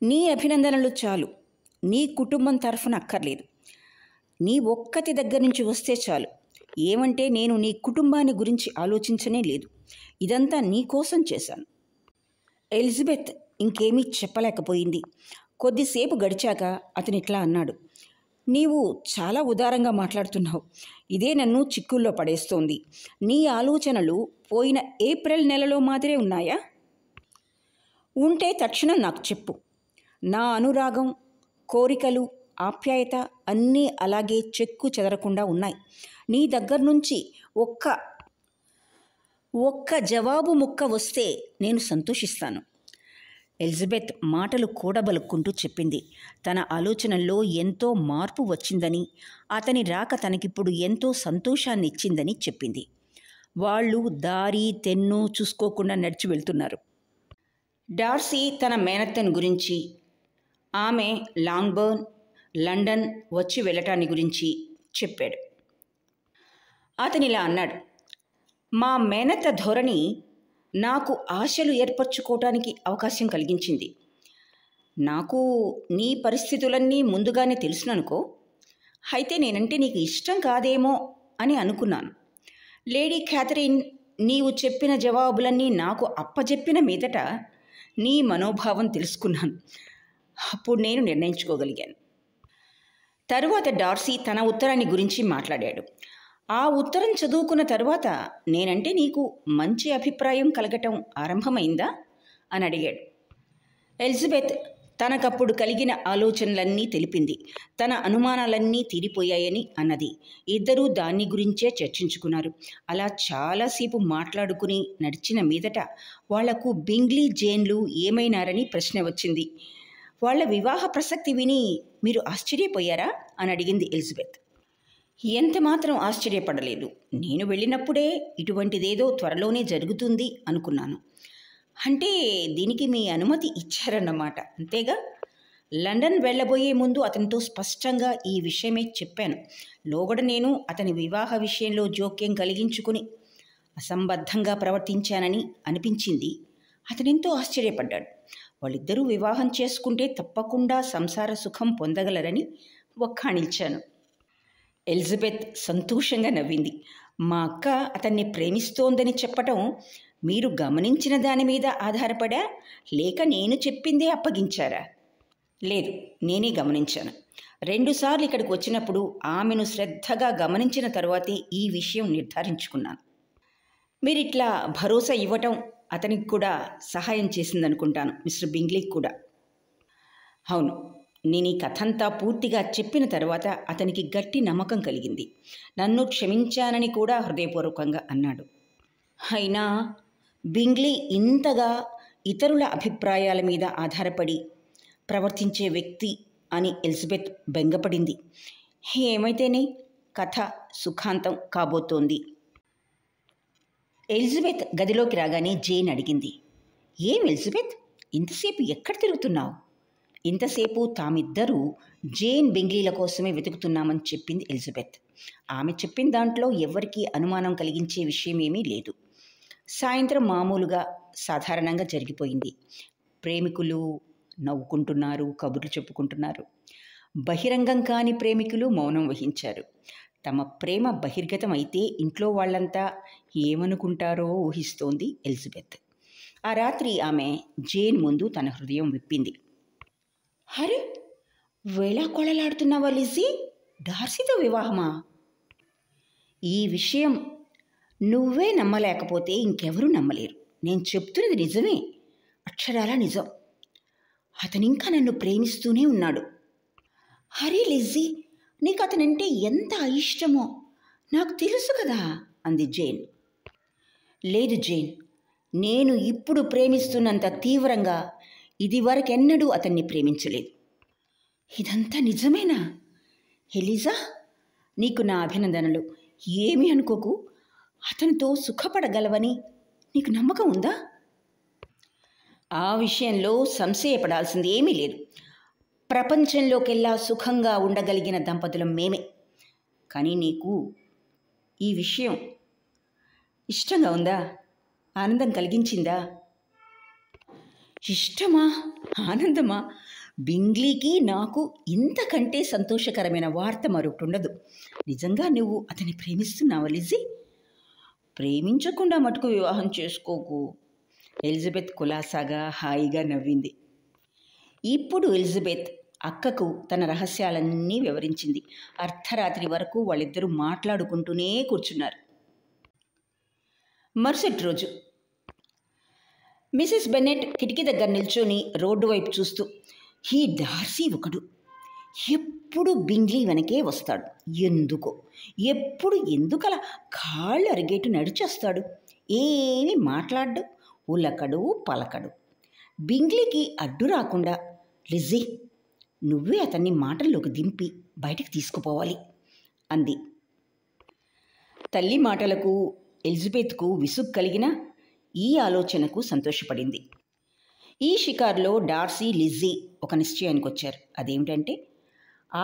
నీ అభినందనలు చాలు నీ కుటుంబం తరఫున అక్కర్లేదు నీ ఒక్కతి దగ్గర నుంచి వస్తే చాలు ఏమంటే నేను నీ కుటుంబాన్ని గురించి ఆలోచించనే లేదు ఇదంతా నీ కోసం చేశాను ఎలిజబెత్ ఇంకేమీ చెప్పలేకపోయింది కొద్దిసేపు గడిచాక అతను ఇట్లా అన్నాడు నీవు చాలా ఉదారంగా మాట్లాడుతున్నావు ఇదే నన్ను చిక్కుల్లో పడేస్తోంది నీ ఆలోచనలు పోయిన ఏప్రిల్ నెలలో మాదిరే ఉన్నాయా ఉంటే తక్షణం నాకు చెప్పు నా అనురాగం కోరికలు ఆప్యాయత అన్నీ అలాగే చెక్కు చెదరకుండా ఉన్నాయి నీ దగ్గర నుంచి ఒక్క ఒక్క జవాబు ముక్క వస్తే నేను సంతోషిస్తాను ఎలిజబెత్ మాటలు కూడబలుక్కుంటూ చెప్పింది తన ఆలోచనల్లో ఎంతో మార్పు వచ్చిందని అతని రాక తనకిప్పుడు ఎంతో సంతోషాన్ని ఇచ్చిందని చెప్పింది వాళ్ళు దారి తెన్ను చూసుకోకుండా నడిచి వెళ్తున్నారు డార్సీ తన మేనత్తని గురించి ఆమె లాంగ్బర్న్ లండన్ వచ్చి వెళ్ళటాన్ని గురించి చెప్పాడు అతనిలా అన్నాడు మా మేనత్త ధోరణి నాకు ఆశలు ఏర్పరచుకోవటానికి అవకాశం కలిగించింది నాకు నీ పరిస్థితులన్నీ ముందుగానే తెలుసుననుకో అయితే నేనంటే నీకు ఇష్టం కాదేమో అని అనుకున్నాను లేడీ క్యాథరిన్ నీవు చెప్పిన జవాబులన్నీ నాకు అప్పజెప్పిన మీదట నీ మనోభావం తెలుసుకున్నాను అప్పుడు నేను నిర్ణయించుకోగలిగాను తరువాత డార్సీ తన ఉత్తరాన్ని గురించి మాట్లాడాడు ఆ ఉత్తరం చదువుకున్న తరువాత నేనంటే నీకు మంచి అభిప్రాయం కలగటం ఆరంభమైందా అని అడిగాడు ఎలిజబెత్ తనకప్పుడు కలిగిన ఆలోచనలన్నీ తెలిపింది తన అనుమానాలన్నీ తీరిపోయాయని అన్నది ఇద్దరూ దాన్ని గురించే చర్చించుకున్నారు అలా చాలాసేపు మాట్లాడుకుని నడిచిన మీదట వాళ్లకు బింగ్లీ జేన్లు ఏమైనారని ప్రశ్న వచ్చింది వాళ్ల వివాహ ప్రసక్తి విని మీరు ఆశ్చర్యపోయారా అని అడిగింది ఎలిజబెత్ ఎంతమాత్రం ఆశ్చర్యపడలేదు నేను వెళ్ళినప్పుడే ఇటువంటిదేదో త్వరలోనే జరుగుతుంది అనుకున్నాను అంటే దీనికి మీ అనుమతి ఇచ్చారన్నమాట అంతేగా లండన్ వెళ్ళబోయే ముందు అతనితో స్పష్టంగా ఈ విషయమే చెప్పాను లోగడ నేను అతని వివాహ విషయంలో జోక్యం కలిగించుకుని అసంబద్ధంగా ప్రవర్తించానని అనిపించింది అతనెంతో ఆశ్చర్యపడ్డాడు వాళ్ళిద్దరూ వివాహం చేసుకుంటే తప్పకుండా సంసార సుఖం పొందగలరని ఒక్కాణించాను ఎలిజబెత్ సంతోషంగా నవ్వింది మా అక్క అతన్ని ప్రేమిస్తోందని చెప్పటం మీరు గమనించిన దాని మీద ఆధారపడా లేక నేను చెప్పిందే అప్పగించారా లేదు నేనే గమనించాను రెండుసార్లు ఇక్కడికి వచ్చినప్పుడు ఆమెను శ్రద్ధగా గమనించిన తర్వాతే ఈ విషయం నిర్ధారించుకున్నాను మీరిట్లా భరోసా ఇవ్వటం అతనికి కూడా సహాయం చేసింది అనుకుంటాను మిస్టర్ బింగ్లీకి కూడా అవును నేను ఈ కథ అంతా పూర్తిగా చెప్పిన తర్వాత అతనికి గట్టి నమ్మకం కలిగింది నన్ను క్షమించానని కూడా హృదయపూర్వకంగా అన్నాడు అయినా బింగ్లీ ఇంతగా ఇతరుల అభిప్రాయాల మీద ఆధారపడి ప్రవర్తించే వ్యక్తి అని ఎలిజబెత్ బెంగపడింది ఏమైతేనే కథ సుఖాంతం కాబోతోంది ఎలిజబెత్ గదిలోకి రాగానే జేన్ అడిగింది ఏం ఎలిజబెత్ ఇంతసేపు ఎక్కడ తిరుగుతున్నావు ఇంతసేపు తామిద్దరూ జేన్ బెంగ్లీల కోసమే వెతుకుతున్నామని చెప్పింది ఎలిజబెత్ ఆమె చెప్పిన దాంట్లో ఎవరికీ అనుమానం కలిగించే విషయమేమీ లేదు సాయంత్రం మామూలుగా సాధారణంగా జరిగిపోయింది ప్రేమికులు నవ్వుకుంటున్నారు కబుర్లు చెప్పుకుంటున్నారు బహిరంగం కాని ప్రేమికులు మౌనం వహించారు తమ ప్రేమ బహిర్గతం అయితే ఇంట్లో వాళ్ళంతా ఏమనుకుంటారో ఊహిస్తోంది ఎలిజబెత్ ఆ రాత్రి ఆమె జేన్ ముందు తన హృదయం విప్పింది అరే కొలలాడుతున్నావా లిజీ డార్సీతో వివాహమా ఈ విషయం నువ్వే నమ్మలేకపోతే ఇంకెవరూ నమ్మలేరు నేను చెప్తున్నది నిజమే అక్షరాల నిజం అతనింకా నన్ను ప్రేమిస్తూనే ఉన్నాడు హరే లిజీ నీకు అతనంటే ఎంత అయిష్టమో నాకు తెలుసు కదా అంది జైన్ లేదు జైన్ నేను ఇప్పుడు ప్రేమిస్తున్నంత తీవ్రంగా ఇదివరకెన్నడూ అతన్ని ప్రేమించలేదు ఇదంతా నిజమేనా ఎలిజా నీకు నా అభినందనలు ఏమి అనుకోకు అతనితో సుఖపడగలవని నీకు నమ్మకం ఉందా ఆ విషయంలో సంశయపడాల్సింది ఏమీ లేదు ప్రపంచంలోకెల్లా సుఖంగా ఉండగలిగిన దంపతులం మేమే కానీ నీకు ఈ విషయం ఇష్టంగా ఉందా ఆనందం కలిగించిందా ఇష్టమా ఆనందమా బింగ్లీకి నాకు ఇంతకంటే సంతోషకరమైన వార్త మరొకటి ఉండదు నిజంగా నువ్వు అతన్ని ప్రేమిస్తున్నావా లిజీ ప్రేమించకుండా మటుకు వివాహం చేసుకోకు ఎలిజబెత్ కులాసాగా హాయిగా నవ్వింది ఇప్పుడు ఎలిజబెత్ అక్కకు తన రహస్యాలన్నీ వివరించింది అర్ధరాత్రి వరకు వాళ్ళిద్దరూ మాట్లాడుకుంటూనే కూర్చున్నారు మరుసటి రోజు మిసెస్ బెన్నెట్ కిటికీ దగ్గర నిల్చొని రోడ్డు వైపు చూస్తూ ఈ డార్సీ ఒకడు ఎప్పుడు బింగ్లీ వెనకే వస్తాడు ఎందుకో ఎప్పుడు ఎందుకలా కాళ్ళు అరిగేటు నడిచేస్తాడు ఏమి మాట్లాడు ఉలకడు పలకడు బింగ్లీకి అడ్డు రాకుండా లిజీ నువ్వే అతన్ని మాటల్లోకి దింపి బయటకు తీసుకుపోవాలి అంది తల్లి మాటలకు ఎలిజబెత్కు విసుగు కలిగిన ఈ ఆలోచనకు సంతోషపడింది ఈ షికార్లో డార్సీ లిజ్జీ ఒక నిశ్చయానికి వచ్చారు అదేమిటంటే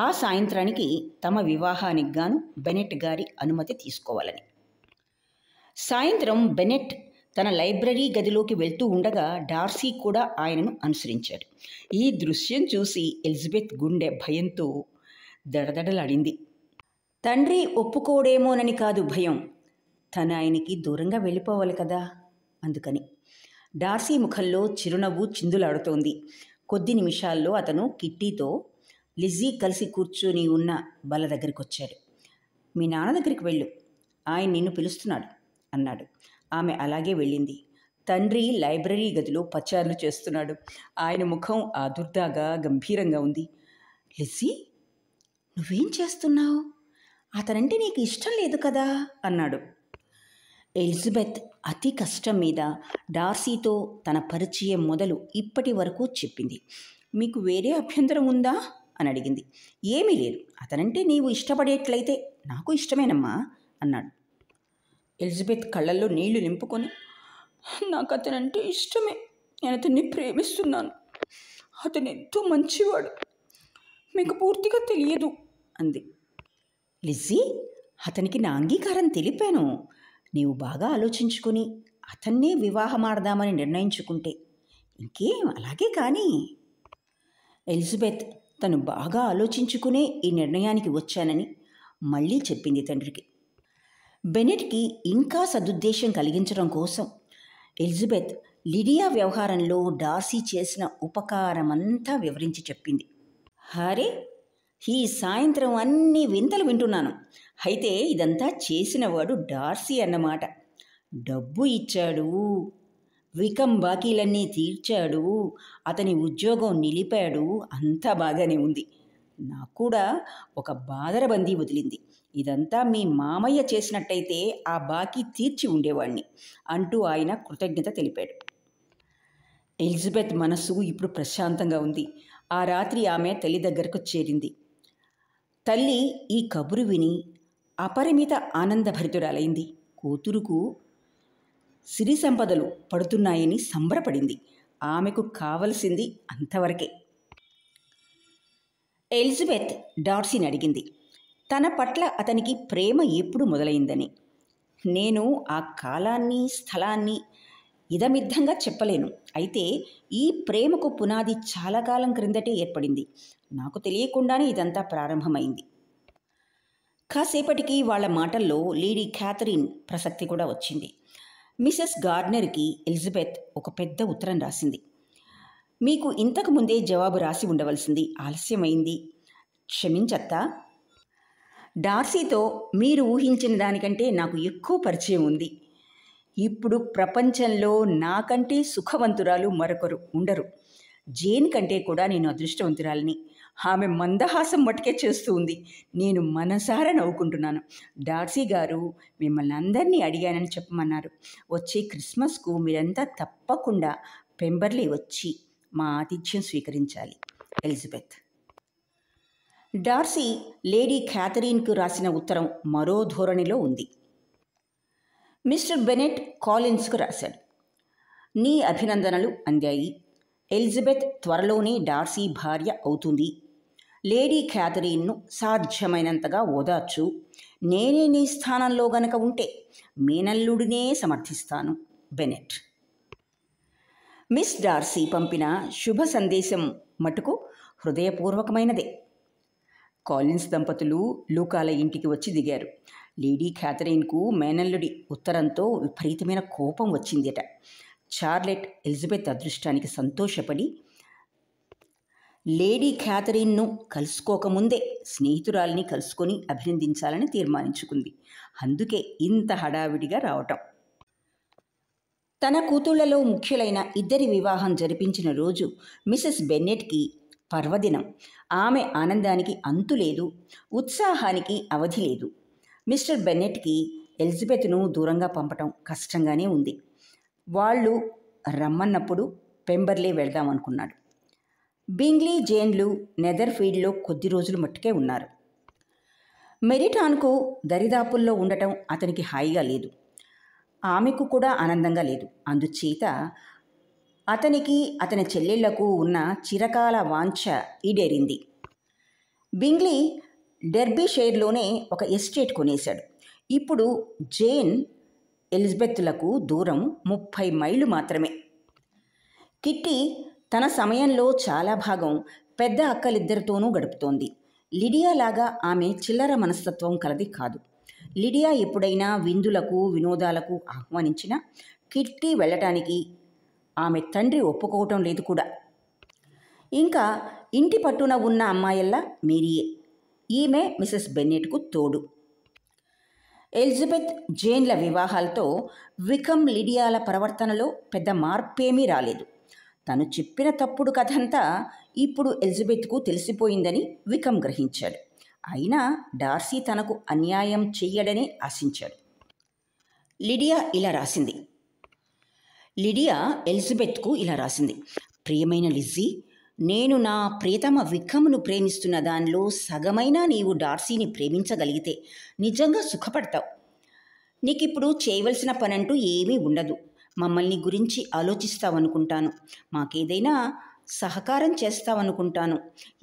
ఆ సాయంత్రానికి తమ వివాహానికి గాను బెనెట్ గారి అనుమతి తీసుకోవాలని సాయంత్రం బెనెట్ తన లైబ్రరీ గదిలోకి వెళ్తూ ఉండగా డార్సీ కూడా ఆయనను అనుసరించాడు ఈ దృశ్యం చూసి ఎలిజబెత్ గుండె భయంతో దడదడలాడింది తండ్రి ఒప్పుకోడేమోనని కాదు భయం తను ఆయనకి దూరంగా వెళ్ళిపోవాలి కదా అందుకని డార్సీ ముఖంలో చిరునవ్వు చిందులాడుతోంది కొద్ది నిమిషాల్లో అతను కిట్టీతో లిజ్జీ కలిసి కూర్చొని ఉన్న బల దగ్గరికి వచ్చాడు మీ నాన్న దగ్గరికి వెళ్ళు ఆయన నిన్ను పిలుస్తున్నాడు అన్నాడు ఆమె అలాగే వెళ్ళింది తండ్రి లైబ్రరీ గదిలో పచారులు చేస్తున్నాడు ఆయన ముఖం ఆదుర్దాగా గంభీరంగా ఉంది లిస్సీ నువ్వేం చేస్తున్నావు అతనంటే నీకు ఇష్టం లేదు కదా అన్నాడు ఎలిజబెత్ అతి కష్టం మీద డార్సీతో తన పరిచయం మొదలు ఇప్పటి వరకు చెప్పింది మీకు వేరే అభ్యంతరం ఉందా అని అడిగింది ఏమీ లేదు అతనంటే నీవు ఇష్టపడేట్లయితే నాకు ఇష్టమేనమ్మా అన్నాడు ఎలిజబెత్ కళ్ళల్లో నీళ్లు నింపుకొని నాకు అతనంటే ఇష్టమే నేను అతన్ని ప్రేమిస్తున్నాను అతను ఎంతో మంచివాడు మీకు పూర్తిగా తెలియదు అంది లిజ్జీ అతనికి నా అంగీకారం తెలిపాను నీవు బాగా ఆలోచించుకుని అతన్నే వివాహమాడదామని నిర్ణయించుకుంటే ఇంకేం అలాగే కానీ ఎలిజబెత్ తను బాగా ఆలోచించుకునే ఈ నిర్ణయానికి వచ్చానని మళ్ళీ చెప్పింది తండ్రికి బెనెట్కి ఇంకా సదుద్దేశం కలిగించడం కోసం ఎలిజబెత్ లిడియా వ్యవహారంలో డార్సీ చేసిన ఉపకారమంతా వివరించి చెప్పింది హరే ఈ సాయంత్రం అన్ని వింతలు వింటున్నాను అయితే ఇదంతా చేసినవాడు డార్సీ అన్నమాట డబ్బు ఇచ్చాడు వికం బాకీలన్నీ తీర్చాడు అతని ఉద్యోగం నిలిపాడు అంతా బాగానే ఉంది నాకు కూడా ఒక బాదరబందీ వదిలింది ఇదంతా మీ మామయ్య చేసినట్టయితే ఆ బాకీ తీర్చి ఉండేవాణ్ణి అంటూ ఆయన కృతజ్ఞత తెలిపాడు ఎలిజబెత్ మనస్సు ఇప్పుడు ప్రశాంతంగా ఉంది ఆ రాత్రి ఆమె తల్లి దగ్గరకు చేరింది తల్లి ఈ కబురు విని అపరిమిత ఆనందభరితురాలైంది కూతురుకు సిరి సంపదలు పడుతున్నాయని సంబరపడింది ఆమెకు కావలసింది అంతవరకే ఎలిజబెత్ డార్సీని అడిగింది తన పట్ల అతనికి ప్రేమ ఎప్పుడు మొదలైందని నేను ఆ కాలాన్ని స్థలాన్ని ఇదమిద్దంగా చెప్పలేను అయితే ఈ ప్రేమకు పునాది చాలా కాలం క్రిందటే ఏర్పడింది నాకు తెలియకుండానే ఇదంతా ప్రారంభమైంది కాసేపటికి వాళ్ళ మాటల్లో లేడీ క్యాథరిన్ ప్రసక్తి కూడా వచ్చింది మిసెస్ గార్డ్నర్కి ఎలిజబెత్ ఒక పెద్ద ఉత్తరం రాసింది మీకు ఇంతకు ముందే జవాబు రాసి ఉండవలసింది ఆలస్యమైంది క్షమించత్తా డార్సీతో మీరు ఊహించిన దానికంటే నాకు ఎక్కువ పరిచయం ఉంది ఇప్పుడు ప్రపంచంలో నాకంటే సుఖవంతురాలు మరొకరు ఉండరు జేన్ కంటే కూడా నేను అదృష్టవంతురాలని ఆమె మందహాసం మటుకే చేస్తూ ఉంది నేను మనసారా నవ్వుకుంటున్నాను డార్సీ గారు మిమ్మల్ని అందరినీ అడిగానని చెప్పమన్నారు వచ్చే క్రిస్మస్కు మీరంతా తప్పకుండా పెంబర్లీ వచ్చి మా ఆతిథ్యం స్వీకరించాలి ఎలిజబెత్ డార్సీ లేడీ క్యాథరీన్కు రాసిన ఉత్తరం మరో ధోరణిలో ఉంది మిస్టర్ బెనెట్ కాలిన్స్కు రాశాడు నీ అభినందనలు అందాయి ఎలిజబెత్ త్వరలోనే డార్సీ భార్య అవుతుంది లేడీ క్యాథరీన్ను సాధ్యమైనంతగా ఓదార్చు నేనే నీ స్థానంలో గనక ఉంటే మేనల్లుడినే సమర్థిస్తాను బెనెట్ మిస్ డార్సీ పంపిన శుభ సందేశం మటుకు హృదయపూర్వకమైనదే కాలిన్స్ దంపతులు లూకాల ఇంటికి వచ్చి దిగారు లేడీ క్యాథరిన్కు మేనల్లుడి ఉత్తరంతో విపరీతమైన కోపం వచ్చిందిట చార్లెట్ ఎలిజబెత్ అదృష్టానికి సంతోషపడి లేడీ క్యాథరిన్ను కలుసుకోకముందే స్నేహితురాల్ని కలుసుకొని అభినందించాలని తీర్మానించుకుంది అందుకే ఇంత హడావిడిగా రావటం తన కూతుళ్లలో ముఖ్యులైన ఇద్దరి వివాహం జరిపించిన రోజు మిసెస్ బెన్నెట్కి పర్వదినం ఆమె ఆనందానికి అంతు లేదు ఉత్సాహానికి అవధి లేదు మిస్టర్ బెన్నెట్కి ఎలిజబెత్ను దూరంగా పంపటం కష్టంగానే ఉంది వాళ్ళు రమ్మన్నప్పుడు పెంబర్లే వెళ్దామనుకున్నాడు బింగ్లీ జేన్లు నెదర్ఫీల్డ్లో కొద్ది రోజులు మట్టుకే ఉన్నారు మెరిటాన్కు దరిదాపుల్లో ఉండటం అతనికి హాయిగా లేదు ఆమెకు కూడా ఆనందంగా లేదు అందుచేత అతనికి అతని చెల్లెళ్లకు ఉన్న చిరకాల వాంఛ ఈడేరింది బింగ్లీ డెర్బీ షేర్లోనే ఒక ఎస్టేట్ కొనేశాడు ఇప్పుడు జేన్ ఎలిజబెత్లకు దూరం ముప్పై మైళ్ళు మాత్రమే కిట్టి తన సమయంలో చాలా భాగం పెద్ద అక్కలిద్దరితోనూ గడుపుతోంది లిడియాలాగా ఆమె చిల్లర మనస్తత్వం కలది కాదు లిడియా ఎప్పుడైనా విందులకు వినోదాలకు ఆహ్వానించినా కిట్టి వెళ్ళటానికి ఆమె తండ్రి ఒప్పుకోవటం లేదు కూడా ఇంకా ఇంటి పట్టున ఉన్న అమ్మాయిల్లా మేరీయే ఈమె మిసెస్ బెన్నెట్కు తోడు ఎలిజబెత్ జేన్ల వివాహాలతో వికమ్ లిడియాల ప్రవర్తనలో పెద్ద మార్పేమీ రాలేదు తను చెప్పిన తప్పుడు కథంతా ఇప్పుడు ఎలిజబెత్కు తెలిసిపోయిందని వికమ్ గ్రహించాడు అయినా డార్సీ తనకు అన్యాయం చెయ్యడని ఆశించాడు లిడియా ఇలా రాసింది లిడియా ఎలిజబెత్కు ఇలా రాసింది ప్రియమైన లిజ్జీ నేను నా ప్రియతమ విక్కమును ప్రేమిస్తున్న దానిలో సగమైనా నీవు డార్సీని ప్రేమించగలిగితే నిజంగా సుఖపడతావు నీకు ఇప్పుడు చేయవలసిన పనంటూ ఏమీ ఉండదు మమ్మల్ని గురించి ఆలోచిస్తావనుకుంటాను మాకేదైనా సహకారం చేస్తావనుకుంటాను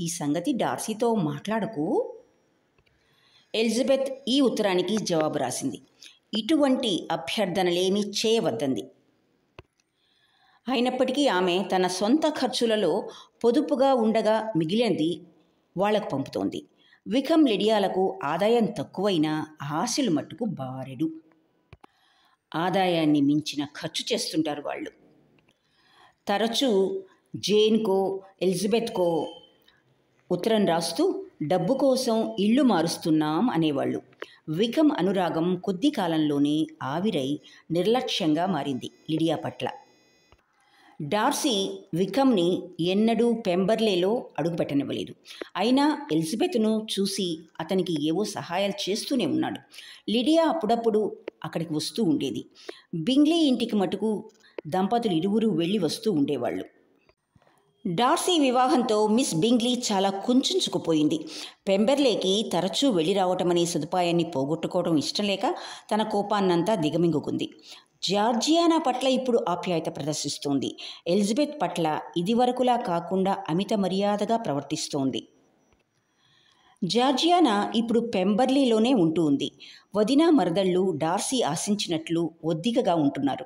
ఈ సంగతి డార్సీతో మాట్లాడకు ఎలిజబెత్ ఈ ఉత్తరానికి జవాబు రాసింది ఇటువంటి అభ్యర్థనలేమీ చేయవద్దంది అయినప్పటికీ ఆమె తన సొంత ఖర్చులలో పొదుపుగా ఉండగా మిగిలినది వాళ్లకు పంపుతోంది వికమ్ లిడియాలకు ఆదాయం తక్కువైనా ఆశలు మట్టుకు బారెడు ఆదాయాన్ని మించిన ఖర్చు చేస్తుంటారు వాళ్ళు తరచూ జేన్కో ఎలిజబెత్కో ఉత్తరం రాస్తూ డబ్బు కోసం ఇల్లు మారుస్తున్నాం అనేవాళ్ళు వికమ్ అనురాగం కొద్ది కాలంలోనే ఆవిరై నిర్లక్ష్యంగా మారింది లిడియా పట్ల డార్సీ వికమ్ని ఎన్నడూ పెంబర్లేలో అడుగుపెట్టనివ్వలేదు అయినా ఎలిజబెత్ను చూసి అతనికి ఏవో సహాయాలు చేస్తూనే ఉన్నాడు లిడియా అప్పుడప్పుడు అక్కడికి వస్తూ ఉండేది బింగ్లీ ఇంటికి మటుకు దంపతులు ఇరువురు వెళ్ళి వస్తూ ఉండేవాళ్ళు డార్సీ వివాహంతో మిస్ బింగ్లీ చాలా కుంచుకుపోయింది పెంబెర్లేకి తరచూ వెళ్ళి రావటమనే సదుపాయాన్ని పోగొట్టుకోవడం ఇష్టం లేక తన కోపాన్నంతా దిగమింగుకుంది జార్జియానా పట్ల ఇప్పుడు ఆప్యాయత ప్రదర్శిస్తోంది ఎలిజబెత్ పట్ల ఇదివరకులా కాకుండా అమిత మర్యాదగా ప్రవర్తిస్తోంది జార్జియానా ఇప్పుడు పెంబర్లీలోనే ఉంటూ ఉంది వదినా మరదళ్ళు డార్సీ ఆశించినట్లు ఒద్దికగా ఉంటున్నారు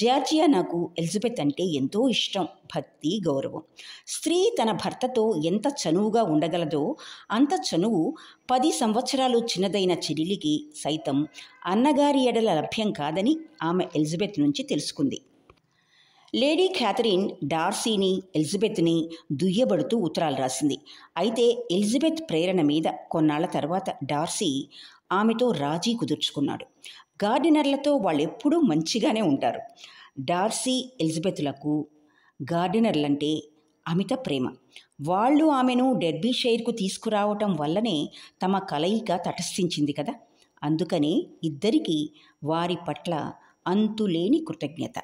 జార్జియానాకు ఎలిజబెత్ అంటే ఎంతో ఇష్టం భక్తి గౌరవం స్త్రీ తన భర్తతో ఎంత చనువుగా ఉండగలదో అంత చనువు పది సంవత్సరాలు చిన్నదైన చెల్లికి సైతం అన్నగారి ఎడల లభ్యం కాదని ఆమె ఎలిజబెత్ నుంచి తెలుసుకుంది లేడీ క్యాథరిన్ డార్సీని ఎలిజబెత్ని దుయ్యబడుతూ ఉత్తరాలు రాసింది అయితే ఎలిజబెత్ ప్రేరణ మీద కొన్నాళ్ల తర్వాత డార్సీ ఆమెతో రాజీ కుదుర్చుకున్నాడు గార్డినర్లతో వాళ్ళెప్పుడూ మంచిగానే ఉంటారు డార్సీ ఎలిజబెత్లకు గార్డినర్లంటే అమిత ప్రేమ వాళ్ళు ఆమెను డెర్బీ షైర్కు తీసుకురావటం వల్లనే తమ కలయిక తటస్థించింది కదా అందుకనే ఇద్దరికీ వారి పట్ల అంతులేని కృతజ్ఞత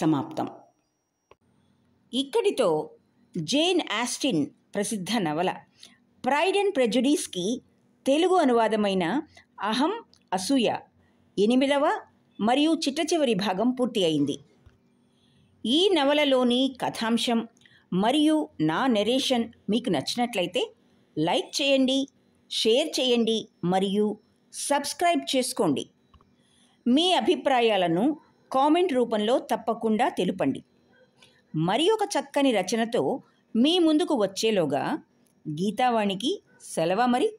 సమాప్తం ఇక్కడితో జేన్ ఆస్టిన్ ప్రసిద్ధ నవల ప్రైడ్ అండ్ ప్రెజుడీస్కి తెలుగు అనువాదమైన అహం అసూయ ఎనిమిదవ మరియు చిట్టచివరి భాగం పూర్తి అయింది ఈ నవలలోని కథాంశం మరియు నా నెరేషన్ మీకు నచ్చినట్లయితే లైక్ చేయండి షేర్ చేయండి మరియు సబ్స్క్రైబ్ చేసుకోండి మీ అభిప్రాయాలను కామెంట్ రూపంలో తప్పకుండా తెలుపండి మరి ఒక చక్కని రచనతో మీ ముందుకు వచ్చేలోగా గీతావాణికి సెలవ మరి